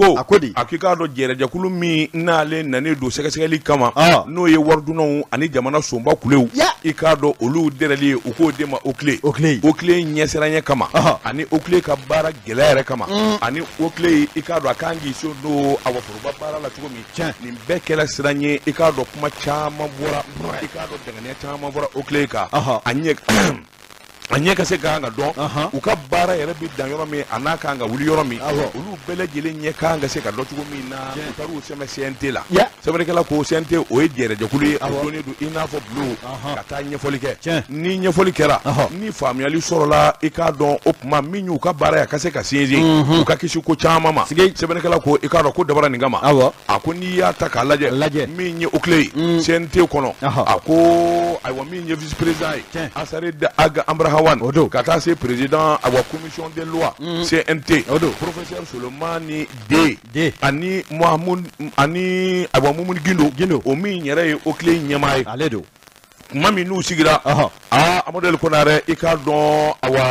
S1: ko a ko di a k'i k'a dɔn jɛrɛjɛkulu min n'ale nanen don sɛgɛsɛgɛli kama ah. n'o ye waridunanw ani jamana sonba kulew i k'a dɔn olu dɛrɛli ye u k'o de ma okile okile okile ɲɛsiranɲɛ kama ani okile ka baara gɛlɛya yɛrɛ kama mm. ani okile i k'a dɔn a kan k'i sen don awaforoba baara la cogo min nin bɛɛ kɛra siran ye i k'a dɔn kuma caman bɔra i k'a dɔn dɛgɛnɛ caman bɔra okile kan a ɲɛ a ɲɛ ka se ka kan ka dɔn u ka baara yɛrɛ bɛ dan yɔrɔ min a n'a kan ka wuli yɔrɔ min olu bɛɛ lajɛlen ɲɛ kan ka se ka dɔn cogo min na u taara u sɛmɛ CNT la sɛbɛnnikɛla ko CNT o ye jɛrɛjɛkulu ye a donnen don i n'a fɔ bulon ka taa ɲɛfɔli kɛ ni ɲɛfɔli kɛra ni faamuyali sɔrɔla i k'a dɔn o tuma min y'u ka baara ye a ka se ka sinsin u ka kisi ko caman ma sɛbɛnnikɛla ko i k'a dɔn ko dabara nin kama a ko n'i y'a ta k'a lajɛ min ye okile ye CNT kɔnɔ a ko ayiwa min ye vice président ye Asare Aga Abraham Mawan Odo. Kata c'est se président a commission des lois mm. Mm-hmm. CNT Odo. professeur Solomani D D ani Mohamed ani a wa Gindo Gindo o min yɛrɛ ye Okile ɲɛmaa ye ale don kuma min Konare ikardon k'a awa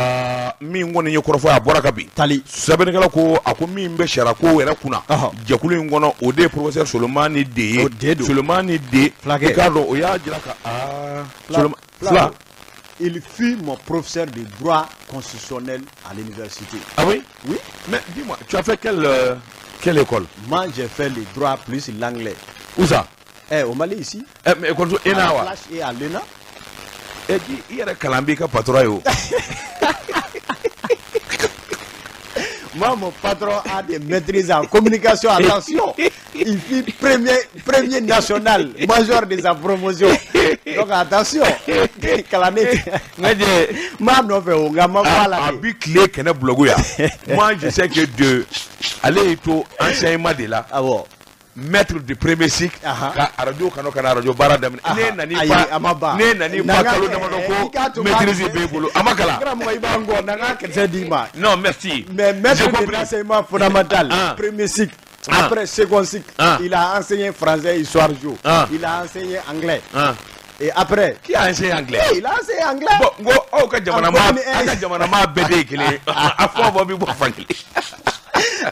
S1: min ngone ye kɔrɔfɔ tali sɛbɛnnikɛla ko ko min bɛ sariya ko yɛrɛ kuna. jɛkulu o de ode professeur Solomani de ye Solomani D. i k'a dɔn o
S2: y'a ka il fut mon professeur de droit constitutionnel à l'université. Ah oui Oui. Mais dis-moi, tu as fait quelle, euh, quelle école Moi, j'ai fait le droit plus l'anglais. Où ça Eh, au Mali, ici. Eh, mais école de Enawa. Et à l'ENA. Eh, il y a des calambés
S1: [LAUGHS]
S2: Moi, mon patron a des maîtrises en communication. Attention, il fait premier, premier national, major de sa promotion. Donc attention, Moi, Moi, je
S1: sais que de aller au enseignement de là. Ah maître du premier cycle ka arajo kanu kana arajo bara daminɛ ne nani ba ne nani ba kalo damadɔ
S2: ko maîtrise b'e bolo a ma kalan. karamɔgɔ na ka d'i ma. non merci. mais maître de l'enseignement fondamental ah. premier cycle. Ah. Après second cycle, ah. il a enseigné français, histoire, jour. Il a enseigné anglais. Et après. Qui a enseigné anglais eh, Il a enseigné
S1: anglais. Bon, oh, que j'ai mon amant, quand
S2: j'ai mon amant, bébé, qu'il est. À fond, on va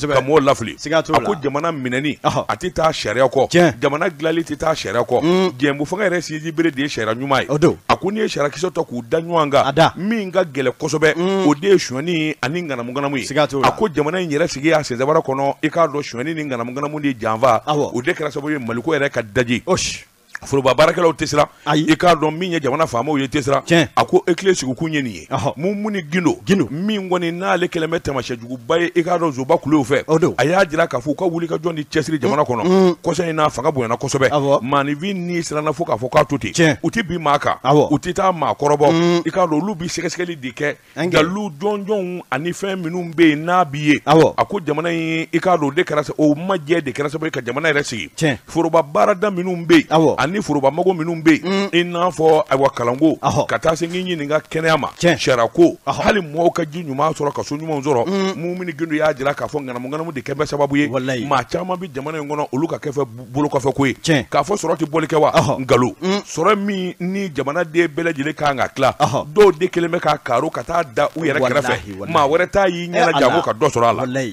S1: ka mɔgɔw lafili a ko jamana minɛni a tɛ taa sariya kɔ jamana dilali tɛ taa sariya kɔ mm. jɛnbu fanga yɛrɛ sinji bere de ye sariya ɲuman ye a ko n'i ye sarakisɛ tɔ k'u da ɲɔgɔn kan min ka gɛlɛ kosɛbɛ mm. o de ye suɲɛni ani ŋanamuŋanamu ye a ko jamana in yɛrɛ sigi a sensɛbara kɔnɔ i k'a dɔn suɲɛni ni ŋanamuŋanamu de janfa o de kɛra sababu ye maliko yɛrɛ ka daji foroba baarakɛlaw tɛ siran i k'a dɔn min ye jamana faamaw ye tɛ siran a ko ekile sigikun ye nin ye mun mun ni gindo gindo min kɔni n'ale kɛlen bɛ tamasiyɛ ye i k'a dɔn zoba kulew fɛ a y'a jira k'a fɔ u ka wuli ka jɔn ni cɛsiri jamana mm, kɔnɔ mm. kɔsɔn in n'a fanga bonyana kosɛbɛ maanifin ni siranna fo k'a fɔ k'a to ten u tɛ bin maa kan u tɛ taa maa kɔrɔbɔ mm. i k'a dɔn olu bi sɛgɛsɛgɛli de kɛ dalu jɔnjɔnw ani fɛn minnu bɛ yen n'a b'i ye a ko jamana in i k'a dɔn o de kɛra o ma jɛ de kɛra sababu ye ka jamana yɛrɛ sigi foroba baarada minnu bɛ yen ani forobamago minnu bɛ yen mm. i n'a fɔ ayiwa kalanko ka taa se n k'i ɲininka kɛnɛya ma sariyako hali mɔgɔw ka ji ɲuman sɔrɔ ka so ɲumanw sɔrɔ mm. mumini gindo y'a jira k'a fɔ ŋanamu ŋanamu de kɛ sababu ye maa caman bɛ jamana in kɔnɔ olu ka kɛfɛ bolo kɔfɛ ko ye k'a fɔ sɔrɔ tɛ bɔli kɛ wa nkalon mm. sɔrɔ min ni jamana den bɛɛ lajɛlen kan ka tila dɔw de kelen bɛ k'a karo ka taa da u yɛrɛ kɛrɛfɛ maa wɛrɛ t'a y'i ɲɛna jago ka dɔ sɔrɔ a la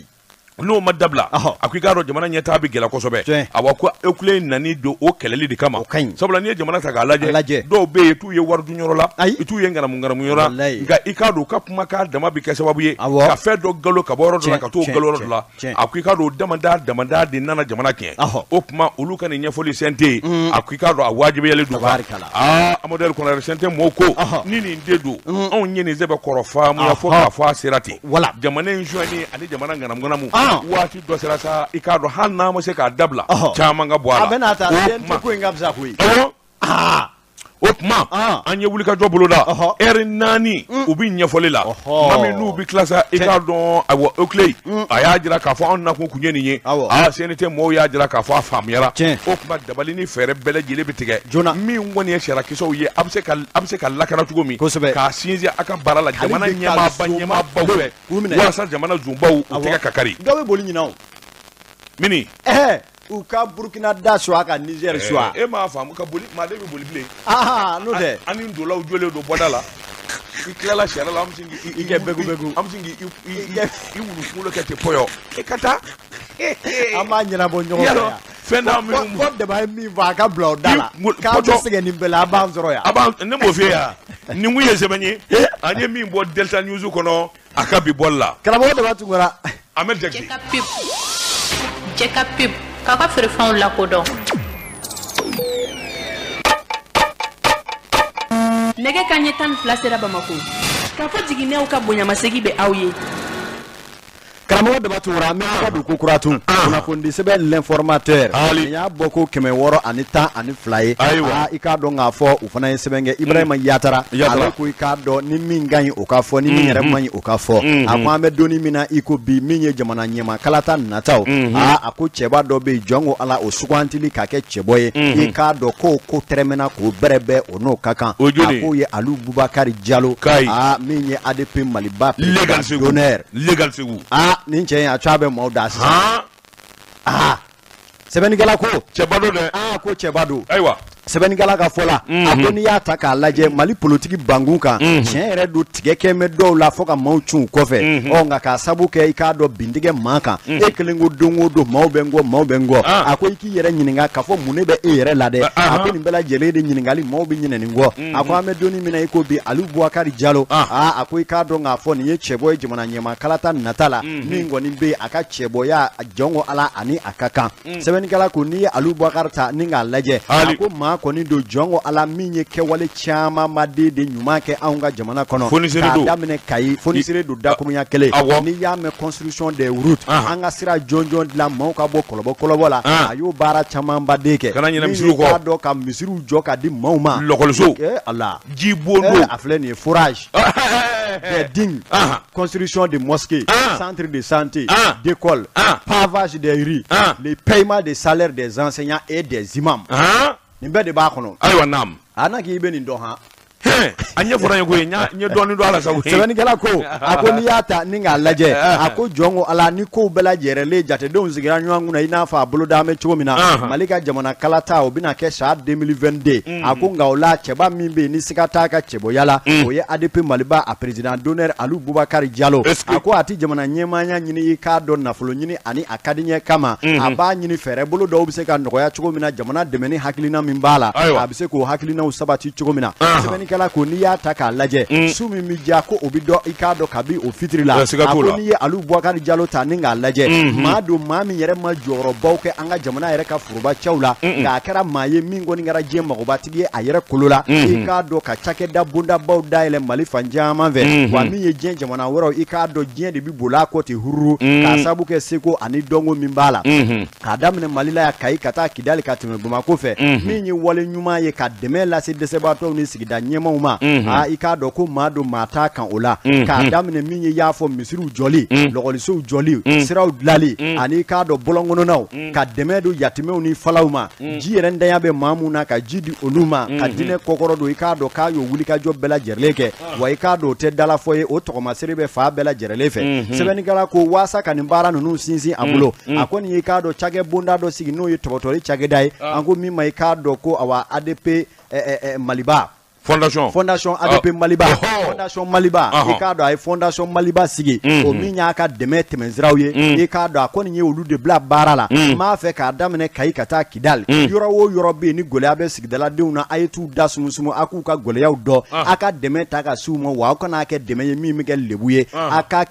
S1: n'o ma dabila a ko i k'a dɔn jamana ɲɛtaa bɛ gɛlɛ kosɛbɛ awa ko ekule nani don o kɛlɛli de kama sabula n'i ye jamana ta k'a lajɛ dɔw bɛ yen t'u ye wari dun yɔrɔ la i t'u ye ngaramu ngaramu yɔrɔ la nka i k'a dɔn u ka kumakan dama bɛ kɛ sababu ye ka fɛn dɔ galo ka bɔ yɔrɔ dɔ la ka t'o galo yɔrɔ dɔ la a ko i k'a dɔn o damada damada de nana jamana kɛ o tuma olu ka nin ɲɛfɔli sɛn tɛ yen a ko i k'a dɔn a wajibiyalen don
S2: aa
S1: amadu yɛrɛ sɛn tɛ mɔɔw ko ni nin de don anw ye nin sɛbɛ kɔrɔ faamuya fo k'a fɔ a sera ten jamana in sonyani ani jamana ngaramu ngaramu ah waati dɔ sera sa i k'a dɔn hali n'a ma se k'a dabila caman ka bɔ a la a bɛna ta den ko
S2: in ka fisa koyi
S1: o tuma ah. an ye wulikajɔ boloda ɛri naani mm. u bi ɲɛfɔli la tuma min n'u bi kilasa i k'a dɔn awɔ okile mm. a y'a jira k'a fɔ anw nakun kun ye nin ye a cnt mɔgɔw y'a jira k'a fɔ a faamuyara o tuma dabali ni fɛɛrɛ bɛɛ lajɛlen bɛ tigɛ joona min kɔni ye sarakisɛw ye a bɛ se ka a bɛ se ka lakana cogo min kosɛbɛ k'a sinsin a ka baara la jamana ɲɛmaaba ɲɛmaabaw fɛ walasa jamana zunbaw u tɛgɛ ka kari
S2: dɔw bɛ boli ɲinan o mini ɛhɛ u ka burukina da suwa ka nizɛri eh, suwa. Eh, e m'a faamu ka boli maa de bɛ boli bilen. aa n'o tɛ. an ni dolaw jɔlen don bɔda
S1: la i tilala sariya la an bɛ sin k'i kɛ bɛgubɛgu an bɛ sin k'i wulu kunkolo kɛ ten pɔyɔ
S2: e ka taa. [LAUGHS] an b'a ɲɛnabɔ ɲɔgɔn fɛ yan fɛn d'an minnu ma. ko daba ye min fɔ a ka bila o da la k'an tɛ sɛgɛn nin bɛɛ la an b'an sɔrɔ yan. a b'an ne m'o f'i ye yan [LAUGHS] nin
S1: kun ye sɛbɛn ye eh? an ye min bɔ delta news kɔnɔ a ka bi bɔli la.
S2: karamɔgɔ daba tunkara.
S1: amadu jakite. jɛ ka pewu jɛ ka pewu. k'a ka feerefɛnw lakodɔn
S2: nɛgɛ ka ɲɛ tan ni
S1: fila sera bamako k'a fɔ jiginnɛw ka bonyamasegi bɛ aw ye
S2: karamɔgɔ daba tun kɔrɔ an bɛ ala don ko kura tun kunnafonidi sɛbɛn l'informateur nin y'a bɔ ko kɛmɛ wɔɔrɔ ani tan ani fila ye aa i k'a dɔn k'a fɔ o fana ye sɛbɛn kɛ ibrahima mm. yatara ale ko i k'a dɔn ni min ka ɲi o ka fɔ ni min yɛrɛ mm-hmm. man ɲi o ka fɔ mm-hmm. a ko an bɛ donni min na i bi min ye jamana ɲɛmakalata nataw mm-hmm. aa a ko cɛba dɔ bɛ yen jɔn ko ala o sugantili k'a kɛ cɛbɔ ye i k'a dɔn k'o ko tɛrɛmɛna k'o bɛrɛ bɛ o n'o ka kan a k'o ye alu bubakari jalo aa min ye adp maliba legal segu aa na ne nkyɛn atwa ah, bɛ mɔ da sisan sɛbɛnnikɛla ko cɛba do dɛ aa ko cɛba do ayiwa sɛbɛnnikɛla ka fɔ la a mhm. ko n'i y'a ta k'a lajɛ mali politiki bankun kan mhm. tiɲɛ yɛrɛ don tigɛ kɛ mɛ dɔw la fɔ ka maaw cun u kɔfɛ mhm. ɔ nka k'a sabu kɛ i k'a dɔn bintigɛ maa kan e kelen ko don o don maaw bɛ n kɔ maaw bɛ n kɔ ah. a ko i k'i yɛrɛ ɲininka k'a fɔ mun ne bɛ e yɛrɛ la dɛ ah, a ko nin bɛɛ lajɛlen de ɲininkali maaw bɛ ɲinɛ nin kɔ a ko an bɛ donni min na i ko bi ali buwakari jalo ah. aa a ko i k'a dɔn k'a fɔ nin ye cɛbɔ ye jamana ɲɛma kalata nata la min kɔni bɛ yen a ka cɛbɔya jɔn ko ala ani a ka kan sɛbɛnnikɛla ko n'i ye ali buwakari ta ni k'a lajɛ a ko maa koni do jongo ala minye ke wale chama ma de ɲuman kɛ anw jamana kɔnɔ k'a daminɛ kayi fonisere don dakuruya kele n'i y'a me construction des routes an ka sira jɔnjɔn dilan maaw ka bokolo kɔlɔbɔ bola la a y'o baara caman ba den kɛ kana ɲinɛ misuru joka ka di mauma lokolo so eh ala ji bondo a filɛ nin ye forage [LAUGHS] des dignes construction de mosquées centre de santé d'école pavage des rues les paiements des salaires des enseignants et des imams nin bɛɛ de b'a kono ayiwa naam a na k'i ibe ni dɔn an ye fɔra ye koyi n ye dɔɔni don a sɛbɛnnikɛla ko a ko n'i y'a ta ni k'a lajɛ eh, eh. a ko jɔn ko ala ni kow bɛɛ lajɛrɛlen jatedenw sigira ɲɔgɔn kunna i n'a fɔ eh, a bolo da mm. an bɛ cogo min na mali ka jamana kalata o bɛna kɛ sa 2022 a ko nka o la cɛba min bɛ yen ni siga t'a ka cɛbɔya la mm. o ye adp maliba a president d'honneur alu bubakari jalo a ko a ti jamana ɲɛmaaya ɲini i k'a dɔn nafolo ɲini ani a kadiɲɛ kama a b'a ɲini fɛɛrɛ bolo dɔw bɛ se ka nɔgɔya cogo min na jamana dɛmɛ ni hakilina min b'a la a bɛ se k'o hakilinaw sabati cogo min na sannikɛla ko n'i y'a ta k'a lajɛ mm. su min b'i diya ko o bɛ dɔn i k'a dɔn kabi o fitiri la a ko n'i ye alu bubakari jalo ta ni k'a lajɛ mm-hmm. maa don maa min yɛrɛ ma jɔyɔrɔbaw kɛ an ka jamana yɛrɛ ka foroba cɛw la nka kɛra maa ye min kɔni kɛra diɲɛ magobatigi ye a yɛrɛ kolo la mm-hmm. i k'a dɔn ka cakɛda bondabaw dayɛlɛ mali fan caman fɛ mm-hmm. wa min ye diɲɛ jamana wɛrɛw i k'a dɔn diɲɛ de bi boli kɔ ten hururu k'a sabu kɛ seko ani dɔnko min b'a la k'a daminɛ mali la yan kayi ka taa kidali ka tɛmɛ bamako fɛ min ye wale ɲuman ye ka dɛmɛ lase dɛsɛbaatɔw ni sigida ɲɛ ɲɛmaw ma a mhm. i k'a dɔn ko maa don maa t'a kan o la mhm. k'a daminɛ min ye y'a fɔ misiriw jɔli mhm. lɔgɔlisow jɔli siraw dilali ani i k'a bɔlɔnkɔnɔnaw ka dɛmɛ don yatimɛw ni falaw ma ji yɛrɛ ntanya bɛ maa mun na ka ji di olu ma ka diinɛ kɔkɔrɔ don i k'a k'a y'o wulikajɔ bɛɛ lajɛlen kɛ ah. wa i k'a o tɛ dalafɔ ye o tɔgɔmasere bɛ faa bɛɛ lajɛlen fɛ sɛbɛnnikɛla ko waasa ka nin baara ninnu sinsin a bolo a kɔni y'i k'a dɔn cakɛ bonda dɔ sigi n'o ye tɔgɔtɔli cakɛda ye ah. an ko min ma i k'a ko awa adp maliba fondation fondation ADP ah. Maliba oh. fondation Maliba i k'a dɔn a fondation Maliba sigi mm -hmm. o ka dɛmɛ ah. tɛmɛsiraw ye mm. i k'a dɔn a kɔni ye olu de bila baara la n mm. b'a fɛ k'a daminɛ Kayi ka taa Kidali yɔrɔ o yɔrɔ bɛ yen ni gɛlɛya bɛ sigidaladenw na a ye t'u da sumusumu a ka gɛlɛyaw dɔn ah. a ka dɛmɛ ta ka s'u wa aw kan'a kɛ dɛmɛ ye min bɛ kɛ lebu ye ah. a k'a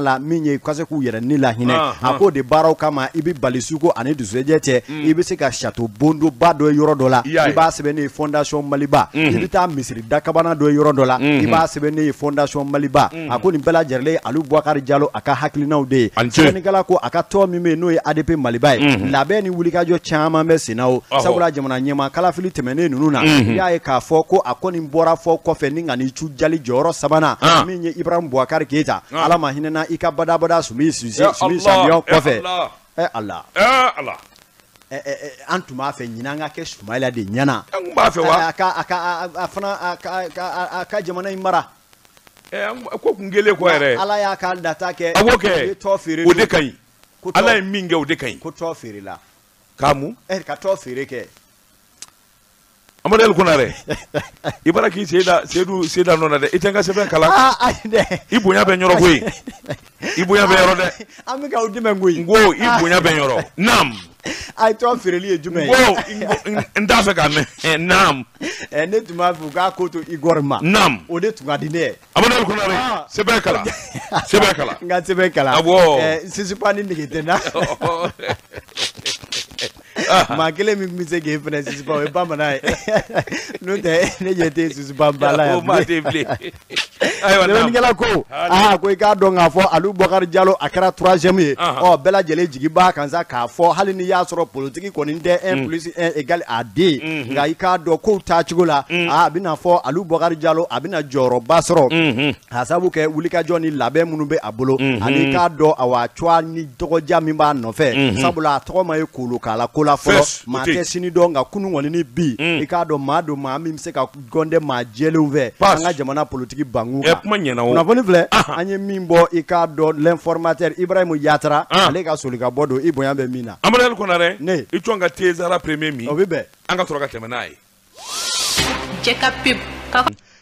S2: la min ye u ka se k'u yɛrɛ ni lahinɛ a ah, ah. de baaraw kama i bɛ bali suko ani dusujɛ cɛ mm. i se ka château bondoba dɔ ye yɔrɔ dɔ la i b'a sɛbɛn ne ye mhm i bɛ taa misiri dakabana dɔ ye yɔrɔ dɔ la i b'a sɛbɛn ne ye fondation maliba a ko nin bɛɛ lajɛlen alu bubakari jalo a ka hakilinaw de ye sɛbɛnnikɛla ko a ka tɔn min bɛ yen n'o ye adp maliba ye labɛn ni wulikajɔ caman bɛ senna o sabula jamana ɲɛma kalafili tɛmɛnen ninnu na i y'a ye k'a fɔ ko a kɔni bɔra fɔ kɔfɛ ni ŋani cu jali jɔyɔrɔ sabanan ah. min ye ibrahim bubakari keyita ah. ala ma hinɛna i ka badabada sumi sumi samiyɔ kɔfɛ ɛ ala Eh, eh, eh, an tun b'a fɛ ɲinan ka kɛ sumayila de ɲɛna an tun b'a fɛ wa a ka a ka a fana a ka jamana in mara ko kun kelen kɔ yɛrɛ ala y'a ka nata kɛ a b'o kɛ tɔ feere o de ka ɲi ala ye min kɛ o de ka ɲi ko tɔ feere la k'a mun ka tɔ feere
S1: kɛ amadu el kunare i bara k'i sen da sedu sen da nɔ na dɛ i tɛ n ka sɛbɛn kalan ah, ah, i bonya bɛ yɔrɔ koyi i bonya bɛ yɔrɔ dɛ
S2: an bɛ k'aw dɛmɛ koyi n ko i bonya bɛ yɔrɔ naam a ye tɔn feereli ye jumɛn ye n t'a fɛ k'a mɛn naam ne tun b'a fɛ k'a ko to igɔri ma naam o de tun ka di ne ye amadu el kunare ah. sɛbɛn kalan [LAUGHS] sɛbɛn kalan n ka sɛbɛn kalan awɔ ɛ sisipa ni nege tɛ n na. [LAUGHS] [LAUGHS] maa kelen min tun bɛ se k'e fana sisiba o ye bamanan ye n'o tɛ [LAUGHS] ne ɲɛ tɛ sisibaba la yan bilen. [LAUGHS]
S1: ko aa
S2: ko i k'a dɔn k'a fɔ alu bɔkari jalo a kɛra troisième ye ɔ oh, bɛɛ lajɛlen jigi b'a kan sa k'a fɔ hali ni y'a sɔrɔ politiki kɔni tɛ un plus un égal à deux nka i k'a dɔn kow taacogo la aa a bɛna fɔ alu bɔkari jalo a bɛna jɔyɔrɔba sɔrɔ k'a sabu kɛ wulikajɔ ni labɛn minnu bɛ a bolo ani i k'a dɔn awa cuwa ni tɔgɔdiya min b'a nɔfɛ sabula a tɔgɔ ma ye kolokala ko la fɔlɔ maa tɛ sini dɔn nka kunu kɔni ni bi mm. i k'a dɔn maa don maa min bɛ se ka gɔn maa jɛlenw fɛ an ka jamana politiki ban kan kan kuma
S1: ɲɛna o kunnafoni
S2: filɛ an ye min bɔ i k'a dɔn l'informateur ibrahimu yatara ah. ale ka soli ka bɔ don i bonya bɛ min na
S1: amadali kɔnɔ ne i cɔn ka tezara premier min o bi bɛn an ka sɔrɔ ka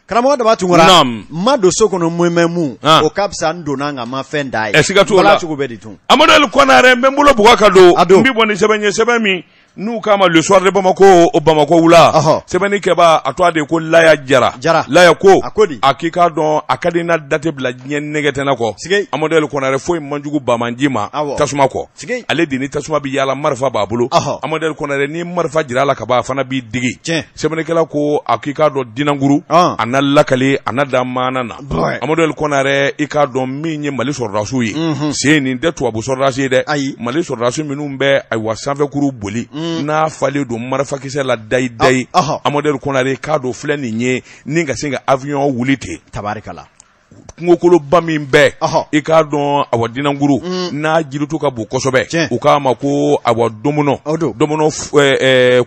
S2: karamɔgɔ daba tunkara ma don so kɔnɔ mun bɛ o ka fisa n donna nka n ma fɛn d'a ye ɛ eh, siga t'o la n cogo bɛɛ de tun
S1: amadali kɔnɔ yɛrɛ n bɛ n bolo bugɔ ka don a don n bɛ bɔ ni sɛbɛn ye sɛbɛn min n'u k'a ma le soir de bamako o bamako wula sɛbɛnni kɛba a tɔgɔ de ko laya jara laya ko a k'i k'a dɔn a ka di n'a date bila diɲɛ nɛgɛtɛnɛ kɔ amadu ali kɔnɔrɛ foyi man bamanji ma tasuma kɔ ale de ni tasuma bi yaala marifa b'a bolo amadu ah, ali ah. ni marifa jira a la ka ban a fana b'i digi sɛbɛnnikɛla ko ah. a k'i k'a dɔn dinankuru a na lakali a na da maana na amadu ali i k'a dɔn min ye mali sɔrɔdasiw ye sen nin tɛ tubabu sɔrɔdasi ye dɛ mali sɔrɔdasi minnu bɛ ayiwa sanfɛkuru boli Mm. n'a falen don marifakisɛ la dayi dayi amadu kɔnare k'a don filɛ nin ye ni ka se ka avion wuli ten tabarikala kungokoloba min bɛɛ i k'a dɔn awa dinankuru mm. n'a jiritu ka bon kosɛbɛ u k'a ma ko awa domunɔ domunɔ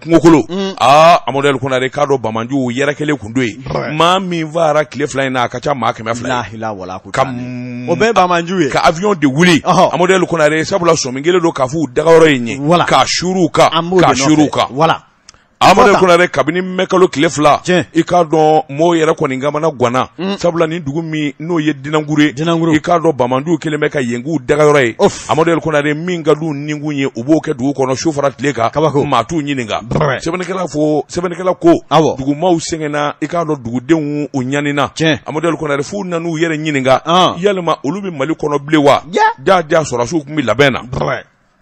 S1: kungokolo mm. aa amadu ali kunare k'a dɔn bamanju yɛrɛkɛlen kun do yen maa min fara tile fila in na a ka ca maa kɛmɛ fila ka mm, o bɛɛ bamanju ye ka avion de wuli amadu ali kunare sabula sɔmi kelen don k'a fɔ u dagayɔrɔ in ye k'a suuruw kan k'a suuruw kan. amadu konare kabini mɛ kalo tile fila i k'a dɔn mɔɔw yɛrɛ kɔni kamana gwana mm. sabula nin dugu mi n'o ye dinankure i k'a dɔn bamanduw kelen bɛ ka yenkuw dagayɔrɔ ye amadu konare min ka d'u ninkun ye u b'o kɛ dugu kɔnɔ su fara tile kan maa t'u ɲininka sɛbɛnnikɛla fo sɛbɛnnikɛla ko dugumaw sɛgɛnna i k'a dɔn dugudenw u ɲanina amadu konare f'u nan'u yɛrɛ ɲininka ah. yalima olu bɛ mali kɔnɔ bilen wa jaa jaa sɔrɔsiw tun bɛ labɛn na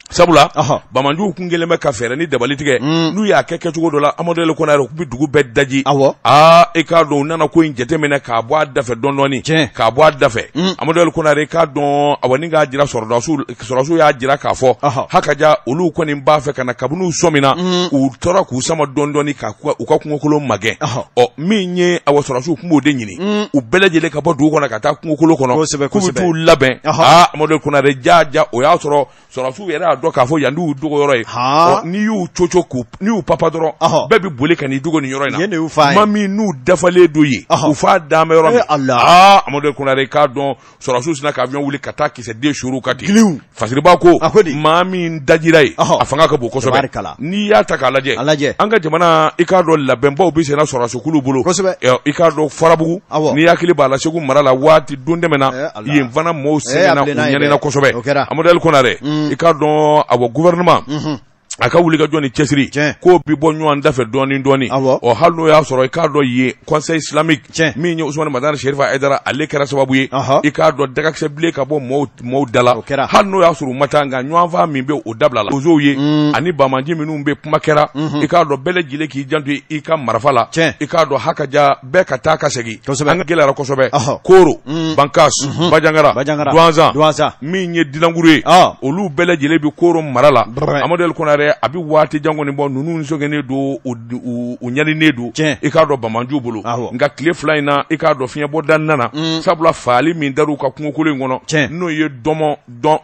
S1: sabula bamanjuw kun kelen bɛ ka fɛɛrɛ ni dabali tigɛ mm. n'u y'a kɛ kɛcogo dɔ la amaduyɛli kɔnɔ yɛrɛ k'u bɛ dugu bɛɛ daji aa i k'a dɔn mm. mm. u nana ko in jateminɛ k'a bɔ a dafɛ dɔɔni dɔɔni k'a bɔ a dafɛ amaduyɛli kɔnɔ yɛrɛ i k'a dɔn awɔ k'a jira sɔrɔdasiw y'a jira k'a fɔ hakaja olu kɔni b'a fɛ ka na kabini u sɔmin na u tɔɔrɔ k'u sama dɔɔni ka u ka kungokolon magɛn ɔ min ye awɔ sɔrɔdasiw tun b'o de ɲini u bɛɛ lajɛlen ka bɔ dugu kɔnɔ ka taa kungokolon kɔnɔ k'u bɛ t'u labɛn aa amaduyɛli kɔnɔ yɛrɛ jaaja o y'a sɔrɔ sɔrɔdasiw yɛrɛ y'a dɔn k'a fɔ yan n'u dogo yɔrɔ ye n'i y'u coco k'u n'i y'u papa dɔrɔn bɛɛ bɛ boli ka n'i dogo nin yɔrɔ in na yen de y'u fa ye kuma min n'u dafalen don yen u f'a dan bɛ yɔrɔ min aa amadu kunare k'a dɔn sɔrɔsiw sina ka avion wuli ka taa kisɛ den suuru ka ten fasiriba ko maa min dajira ye a fanga ka bon kosɛbɛ n'i y'a ta k'a lajɛ an ka jamana i k'a dɔn labɛnbaw bɛ senna sɔrɔsikulu bolo i k'a dɔn farabugu n'i hakili b'a la segu mara la waati don tɛmɛna yen fana mɔɔw sɛgɛnna u ɲanina kosɛbɛ amadu kunare mm. i k'a dɔn kɔnɔ a wa gouvernement mm-hmm a ka wuli ka jɔn ni cɛsiri k'o bi bɔ ɲɔgɔn da fɛ dɔɔni dɔɔni ɔ hali n'o y'a sɔrɔ i k'a dɔn ye conseil islamique min ye usumani madani serifa aidara ale kɛra sababu ye i k'a dɔn dagakisɛ bilen ka bɔ mɔɔw mɔɔw da la hali n'o y'a sɔrɔ u ma taa nka ɲɔgɔnfan min bɛ o dabila la bozow ye ani bamaji minnu bɛ kuma kɛra i k'a dɔn bɛɛ lajɛlen k'i janto i ka marafa la i k'a dɔn hakaja bɛɛ ka taa ka segin an ka gɛlɛyara kosɛbɛ koro mm. bankas mm-hmm. bajangara duwanzan min ye dilankuru ye ah. olu bɛɛ lajɛlen bɛ koro mara la amadu el yɛrɛ a bɛ waati jan kɔni bɔ ninnu nisɔngɛnnen don u u ɲaninen don i k'a dɔn bamananju bolo awɔ nka tile fila in na i k'a dɔn fiɲɛbɔ da nana mm. sabula faali min dar'u ka kungokolo in kɔnɔ n'o ye dɔmɔ dɔn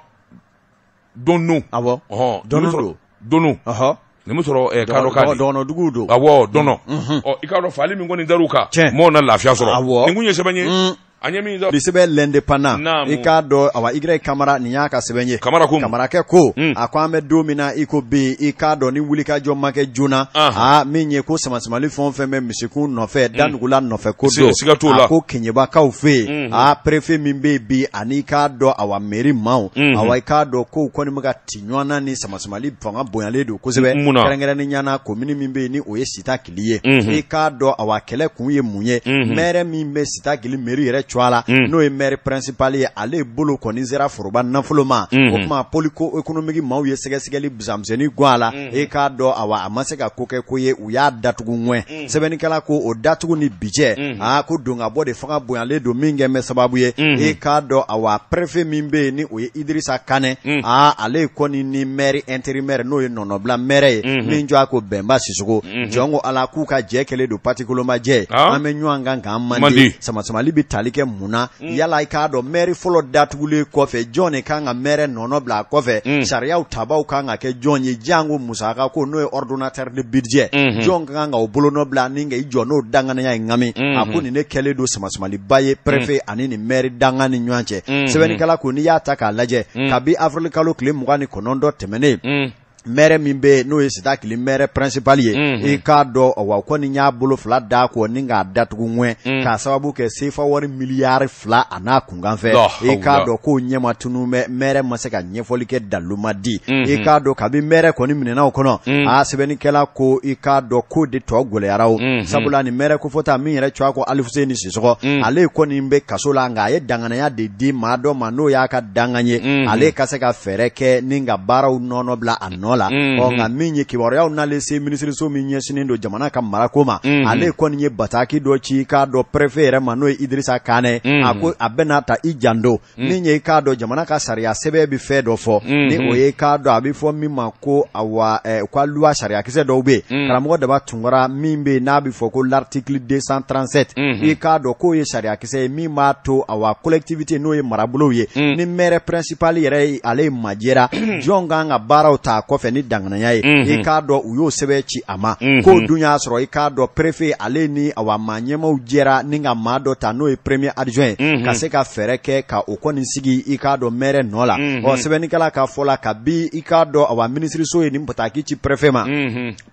S1: dɔnnu dɔnnu don dɔnnu ɔhɔn nin bɛ sɔrɔ ɛɛ kadɔ ka di
S2: dɔnɔduguw don awɔ dɔnɔ
S1: mm-hmm. ɔ i k'a dɔn faali min kɔni dar'u kan
S2: mɔɔw na lafiya sɔrɔ awɔ nin kun ye sɛbɛn ye mm.
S1: an ye
S2: lɛndepana i k'a awa igrɛ kamara nin y'a ka sɛbɛ ye kamarakɛ ko a ko mm. an bɛ don min na i ko be i k'a dɔ ni wulika jɔ makɛ joona a min ye ko samasamali fɛn fɛn bɛ misikun nɔfɛ mm. danugula nɔfɛ ko don mm-hmm. a ko keɲɛbakaw fɛ yen a perefe min bɛ bi ani i k'a dɔ awa meri maw mm-hmm. awa i k'a dɔ kow kɔni bɛ ka ti ni samasamali fanga bonyale mm-hmm. do kosɛbɛ kɛrɛnkɛrɛnni ɲɛna komini min bɛ yen ni o ye sita kili ye i k'a dɔ awa kɛlɛ kun ye mun ye mɛrɛ min sita kili meri yɛrɛ cogoya la hmm. n'o ye maire principal ye ale bolo kɔni sera foroba nafolo ma hmm. o kuma politico économique maaw ye sɛgɛsɛgɛli bisamisɛnnin guwan a la hmm. e k'a dɔn awa a ma se ka ko kɛ ko ye u y'a datugu ŋɛn sɛbɛnnikɛla ko o datugu ni bijɛ aa ko don ka bɔ de fanga bonyalen don min kɛ mɛ sababu ye e k'a dɔn awa préfet min bɛ yen ni o ye idirisa kanɛ aa ale kɔni ni maire intérimaire n'o ye nɔnɔbila maire ye min jɔ a ko bɛnba sisoko jɔn ko ala k'u ka jɛ kɛlen don pati kolomajɛ ah. an bɛ ɲɔgɔn kan k'an mandi samasamali bɛ tali kɛ mun na mm. yala mm. mm-hmm. i k'a dɔn mɛri fɔlɔ datugulen kɔfɛ jɔn de kan ka mɛrɛ nɔnɔ bila a kɔfɛ mm. sariyaw tabaw kan ka kɛ jɔn ye jango musaka ko n'o ye ordonnateur de budget mm -hmm. jɔn ka kan ka o bolonɔ bila ni ka i jɔ n'o danganiya ye ŋami mm -hmm. a ko nin ne kɛlen don samasumaliba ye préfet mm. ani nin mɛri danga ni ɲɔgɔn cɛ mm -hmm. sɛbɛnnikɛla ko n'i y'a ta k'a lajɛ mm. kabi afirilkalo tile mugan ni kɔnɔntɔn tɛmɛnen mm mɛrɛ min bɛ n'o ye sita kili mɛrɛ principal ye mhm. i k'a dɔn wa ko kɔni y'a bolo fila d'a kɔ ni k'a datugu ŋɛ k'a sababu kɛ sefa wari miliyari fila a n'a kunkan fɛ i k'a dɔn k'o ɲɛmatunu bɛ mɛrɛ ma se ka ɲɛfɔli kɛ daluma di mhm. i k'a dɔn kabi mɛrɛ kɔni minɛnaw kɔnɔ mhm. a sɛbɛnnikɛla ko i k'a dɔn k'o de tɔ gɛlɛyara o sabula nin mɛrɛ kofɔta min yɛrɛ cogoya ko alifuse ni sisɔgɔ ale kɔni bɛ kaso la nka a ye danganiya de di maa dɔ ma n'o y'a ka dangan ale ka se ka fɛɛrɛ ni ka baaraw nɔnɔ bila a nɔ nɔ la ɔ mm-hmm. nka min ye kibaruyaw nalen se minisiriso min ɲɛsinen don jamana ka marako ma mm-hmm. ale kɔni ye bataki dɔ ci k'a dɔ pɛrɛfɛ yɛrɛ ma n'o ye idirisa kanɛ mm-hmm. a ko a bɛna ta i janto min ye k'a dɔn jamana ka sariya sɛbɛn bɛ fɛn dɔ fɔ ni o ye k'a dɔn a bɛ fɔ min ma ko awa ɛɛ u ka luwa sariyakisɛ dɔw bɛ karamɔgɔ daba tunkara min bɛ n'a bɛ fɔ ko l'article deux cent trente sept i k'a dɔn k'o ye sariyakisɛ ye min b'a to awa collectivité n'o ye marabolow ye ni maire principal yɛrɛ ale majɛra [CLEARS THROAT] jɔn kan ka baaraw ta kɔfɛ. fɛ ni danganiya ye mhm. i k'a dɔn u y'o sɛbɛn ci a ma mhm. k'o dun y'a sɔrɔ i k'a dɔn prefe ale ni awa maa ɲɛmaw jɛra ni ka maa dɔ ta n'o ye premier adjoint ye mhm. ka se ka fɛɛrɛ kɛ ka o kɔni sigi i k'a dɔn mɛrɛ nɔ la ɔ sɛbɛnnikɛla ka fɔ la bi i k'a dɔn awa minisiriso ye nin pataki ci prefe ma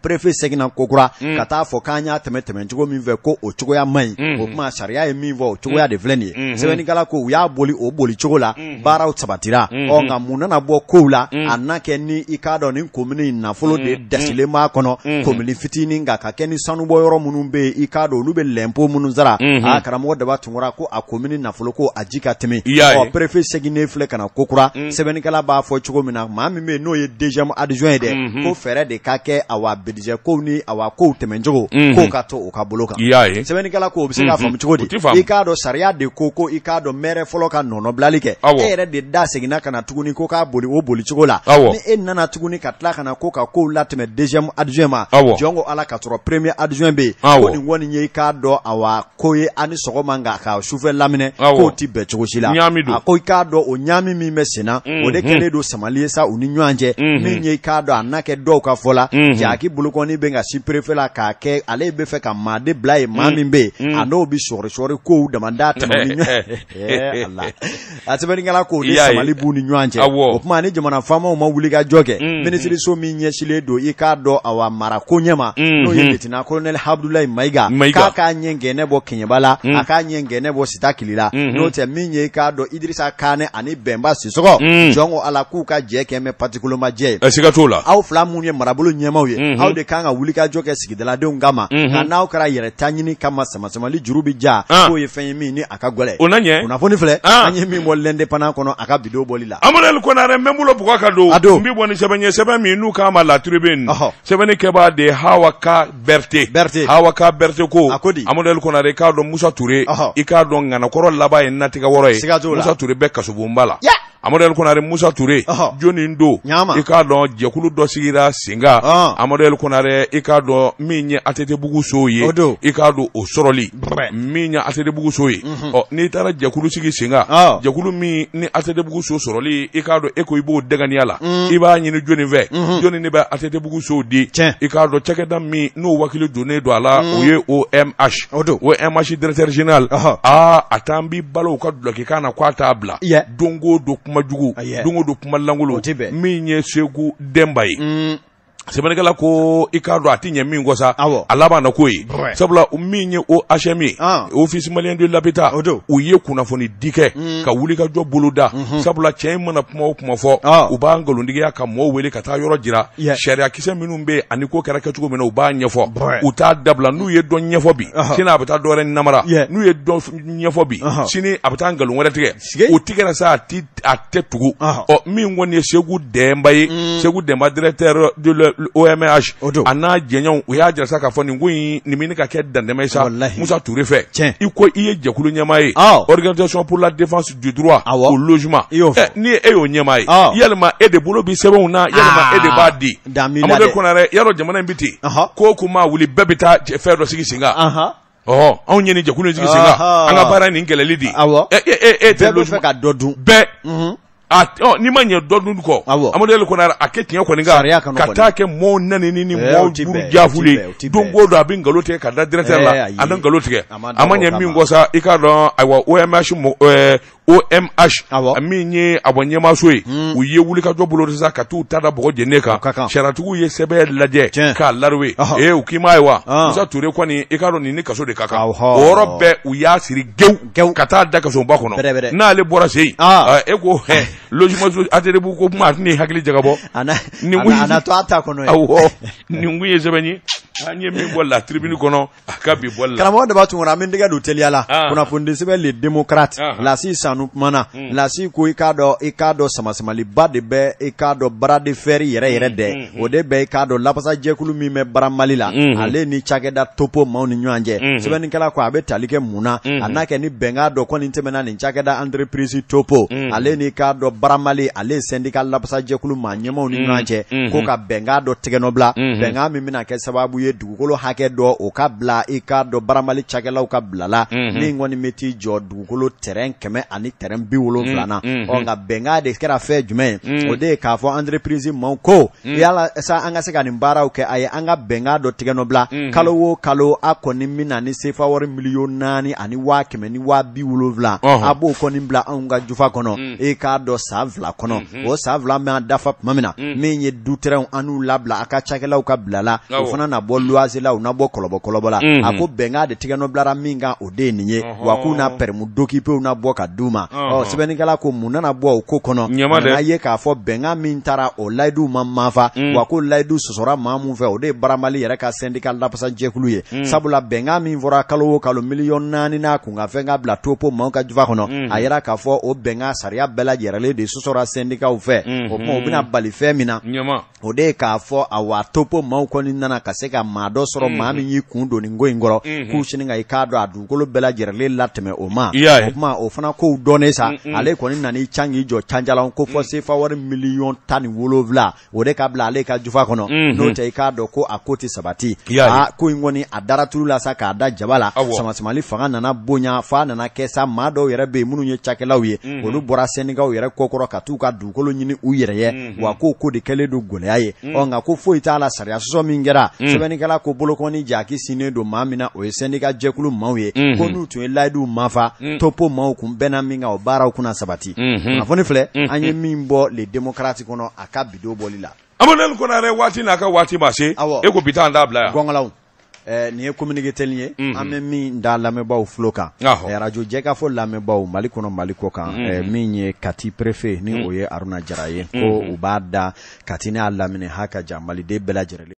S2: prefe seginna kokura ka taa fɔ k'an y'a tɛmɛ tɛmɛcogo min fɛ ko o cogoya man ɲi o kuma sariya ye min fɔ o cogoya de filɛ nin ye sɛbɛnnikɛla ko u y'a boli o boli bolicogo la baaraw sabatira ɔ nka mun nana bɔ kow la a na kɛ ni i k'a dɔn komini komini nafolo de mm, dasilen b'a mm. kɔnɔ mm-hmm. komini fitinin kan ka kɛ ni sanubɔ yɔrɔ minnu bɛ yen i k'a dɔn olu bɛ lɛnpo minnu sara mm-hmm. a karamɔgɔ daba tunkara ko a komini nafolo ko a ji ka tɛmɛ ɔ perefe seginen filɛ ka na kokura mm. sɛbɛnnikɛla b'a fɔ cogo min na maa min bɛ yen n'o ye deuxième adjoint ye dɛ mm-hmm. ko fɛɛrɛ de ka kɛ awa bidijɛ kow ni awa kow tɛmɛcogo k'o ka to o ka bolo kan sɛbɛnnikɛla ko o bɛ se k'a faamu cogo di i k'a dɔn sariya de ko ko i k'a dɔn mɛrɛ fɔlɔ ka nɔnɔbilali kɛ e yɛrɛ de da seginna ka na tuguni ko k'a boli o bolicogo la ni e nana tuguni ka katla kana ka ko ka kow latɛmɛ deuxième adjoint ma jongo ala ka sɔrɔ premier adjoint be yen ko nin kɔni ye k'a do awa ko ye ani sogo manga ka shuve lamine k'o ti be cogo si ko k'a do o nyami mi mesina o de kɛlen do samalie ye sa u ni ɲɔgɔn cɛ min k'a do anake do ka fola ya ki bulukoni be nga si perefe la k'a ke ale be fe ka made blai mami mm. be min bɛ yen mm. a n'o bi sɔɔri sɔɔri kow damada [LAUGHS] tɛmɛ ni ɲɔgɔn ee [LAUGHS] cɛ a sɛbɛnnikɛla k'o ni samali b'u ni ɲɔgɔn o pma ni jamana faamaw ma wuli ka joge kɛ mm minisiriso mm-hmm. min ɲɛsilen don i k'a dɔ awa mara ko ɲɛma mm-hmm. n'o ye letina kolonɛl habdulayi mayiga k'a k'a ɲɛ gɛnɛ bɔ kɛɲɛba la mm. a k'a ɲɛ gɛnɛ bɔ sita kilila mm-hmm. n'o tɛ min ye i k'a dɔ idirisa kanɛ ani bɛnba sisɔgɔ mm. jɔn ko ala k'u ka jɛ kɛmɛ mɛ patikolomajɛ eh, la aw fila minnu ye marabolo ɲɛmaw ye aw de kan ka wuli jɔ kɛ sigidaladenw kama nka n'aw kɛra yɛrɛ ta ɲini kama samasamali juru bi ja ah. k'o ye fɛn ye min ni a ka gwɛlɛ o kunnafoni filɛ ah. an ye min bɔ lɛndepana kɔnɔ a ka bidon bɔli la amadɛli kɔnare
S1: bolo bugɔ ka don n b'i bɔ ni sɛbɛn ɲɛ sɛbɛn min n'u k'a ma laturu bɛ nin sɛbɛnni kɛbaa de ye hawaka bɛrite hawaka bɛrite ko amadu kɔnɔ i k'a dɔn musa ture i k'a dɔn ŋanakɔrɔ laban ye natigɛ wɔɔrɔ ye musa ture bɛ kasobonba la. amadu konare musa ture joni n do i k'a dɔn jɛkulu dɔ sigira sen kan ah. amadu konare i k'a dɔn min ye atetebugu sow ye i k'a dɔn o sɔrɔli min ye atetebugu so ye ɔ n'i taara jɛkulu sigi sen kan jɛkulu min ni atetebugu so sɔrɔli i k'a dɔn e ko i b'o dɛgɛniya la i b'a ɲini joni fɛ joni ne bɛ atetebugu sow di i k'a dɔn cakɛda min n'o wakili donnen don a la o ye omh omh directeur général aa a t'an bi balo u ka dulɔkikan na k'a t'a bila don o don kuma jugu don o don kuma langolo min ye segu dɛnba ye mm sɛbɛnnikɛla ko i k'a dɔn a tɛ ɲɛ min kɔ sa a laban na ko ye sabula min ye o hm ye ofisi maliyɛn de labita u ye kunnafoni di kɛ ka wuli ka jɔ boloda sabula cɛ in mana kuma o kuma fɔ ah. u b'a nkalontigiya ka mɔɔw wele ka taa yɔrɔ jira sariyakisɛ minnu bɛ ani ko kɛra kɛcogo min na u b'a ɲɛfɔ u t'a dabila n'u ye dɔn ɲɛfɔ bi sini a bɛ taa dɔwɛrɛ namara n'u ye dɔn ɲɛfɔ bi sini a bɛ taa nkalon wɛrɛ tigɛ o tigɛra sa a tɛ tugu ɔ min kɔni ye segu dɛnba ye mm. segu dɛnba dɛrɛtɛri omh an'a jɛɲɔgɔnw o y'a jarasa k'a fɔ nin ko in nin bɛ ne ka kɛ dandɛmɛ sa musa ture fɛ i ko i ye jɛkulu ɲɛmaa ye organisation pour la défense du droit au logement eh, n'i ye e y'o ɲɛmaa ye yalima e de bolo bi sɛbɛnw na yalima ah. e de b'a di amadu kɔnɛ dɛ yalɔ jamana in bi ten ko ko maa wuli bɛɛ bɛ taa fɛn dɔ sigi sen kan ɔhɔ anw ye nin jɛkulu in sigi sen kan an ka baara ye nin kɛlɛli de ye e e e tɛ logement bɛɛ Ah, oh, n'i ma ɲɛ dɔ dun kɔ amadu yɛlɛ kɔnɔ a kɛ tiɲɛ kɔni kan ka taa eh, kɛ mɔɔ nanini ni mɔɔ duuru jafuli don o don a bɛ nkalon tigɛ ka da dɛrɛtɛ la a bɛ nkalon tigɛ a ma ɲɛ min kɔ sa i k'a dɔn ayiwa omh mɔ ɛɛ omh min ye a bɔ ɲɛmaso ye u ye wulikajɔ bolo sisan ka t'u ta da bɔgɔ jɛnɛ kan sariyatigiw ye sɛbɛn lajɛ k'a laruwe ee u k'i m'a ye wa musa ture kɔni i k'a dɔn nin ni kaso de ka kan o yɔrɔ bɛɛ u y'a siri gewu ka taa da kasoba kɔnɔ n'ale bɔra sen e ko logement so bu ko ma kuma tun ye hakili jagabɔ nin kun ye sɛbɛn ye an ye min bɔ la tribune kɔnɔ a ka bi bɔ la karamɔgɔ
S2: daba tun kɔnɔ an bɛ tɛgɛ don teliya la ah. kunnafonidi sɛbɛn le démocrate ah. lasi sanu kumana hmm. lasi ko i k'a dɔn i k'a dɔn samasamaliba de bɛ i k'a dɔn bara fɛri yɛrɛ yɛrɛ hmm. dɛ hmm. o de bɛ i k'a dɔn lafasajɛkulu min bɛ bara mali la ale ni cakɛda topo maaw ni ɲɔgɔn cɛ sɛbɛnnikɛla ko a bɛ tali kɛ mun na a n'a kɛ ni bɛnkan dɔ kɔni tɛmɛna nin cakɛda entreprise topo ale ni k'a dɔn bara mali ale syndicat lafasajɛkulu maa ɲɛmaw ni ɲɔgɔn cɛ ko ka bɛnkan dɔ tɛgɛnɔbila bɛnkan min bɛna kɛ sababu ye dugukolo hakɛ dɔ o ka bila i k'a dɔn baramali cakɛlaw ka bilala min kɔni bɛ t'i jɔ dugukolo tɛrɛn kɛmɛ ani tɛrɛn bi wolonfila mm, na ɔ nka bɛnkan de kɛra fɛn jumɛn mm. o de ye k'a fɔ entreprise maaw ko mm. yala sa an ka se ka nin baaraw kɛ a ye an ka bɛnkan dɔ tigɛ nɔ bila kalo o kalo a kɔni bɛna ni sefa wari miliyɔn naani ani waa kɛmɛ ni waa bi wolonfila a b'o kɔni bila anw ka jufa kɔnɔ e k'a dɔn san fila kɔnɔ o san fila bɛ dafa tuma min na min ye dutɛrɛnw an n'u labila a ka cakɛlaw ka bilala o fana na bɔ bɔ luwanse la u na bɔ kɔlɔbɔ kɔlɔbɔ la a mhm. ko bɛnkan de tigɛ nɔ bilara min kan o de ye nin ye wa k'u na pɛrɛmu dokipew na bɔ ka d'u ma ɔ sɛbɛnnikɛla ko mun nana bɔ o ko kɔnɔ nana ye k'a fɔ bɛnkan min taara o layidu ma mafa mm. wa ko layidu sɔsɔra maa mun fɛ o de ye mm. baramali mm. yɛrɛ ka sɛndika lafasajɛkulu ye sabula bɛnkan min fɔra kalo o kalo miliyɔn naani n'a kunkanfɛn ka bila topo maaw ka jufa kɔnɔ a yɛrɛ k'a fɔ o bɛnkan sariya bɛɛ lajɛrɛlen de sɔsɔra sɛndikaw fɛ o kuma u bɛna bali fɛn min na o de ye k'a fɔ a topo maaw kɔni nana ka se ka ka maa dɔ sɔrɔ maa min y'i kun don nin ko in kɔrɔ k'u sini ka i k'a dɔn a dugukolo bɛɛ lajɛlen latɛmɛ o ma o kuma o fana kow dɔnnen sa mm-hmm. ale kɔni nan'i can k'i jɔ canjalan ko fɔ mm. sefa wari miliyɔn tan ni wolonwula o de ka bila ale ka jufa kɔnɔ mm-hmm. n'o tɛ i k'a dɔn ko a ko tɛ sabati aa ko in kɔni a dara tulu la sa k'a da jaba la samasamali fanga nana bonya f'a nana kɛ sa maa dɔw yɛrɛ bɛ yen minnu ye cakɛlaw mm-hmm. ye olu bɔra sɛnikaw yɛrɛ kɔkɔrɔ ka t'u ka dugukolo ɲini u yɛrɛ ye wa k'o ko de kɛlen don gɛlɛya ye ɔ nka ko foyi t'a la sariya sɔsɔ min kɛra mm. sɛbɛn sɛnɛkɛla ko bolokɔni jaki sinen don maa min na o ye sɛnɛka jɛkulu maaw ye ko n'u tun ye layiduw mafa mm. topo maaw kun bɛnna min kan o baaraw kunna sabati kunnafoni filɛ an ye min bɔ le demokarati kɔnɔ a ka bido bɔli la amadeli kɔnɔrɛ waati n'a ka waati ma se e ko bi taa an t'a bila yan gɔngalaw nin ye communiqué ye an bɛ min da lamɛnbaaw fulo kan arajo jɛkafɔ lamɛnbaaw mali kɔnɔ mali kɔ kan min ye kati préfet ni mm. o ye aruna jara ye ko u b'a da kati n'a lamini ha ka jan maliden bɛɛ lajɛlen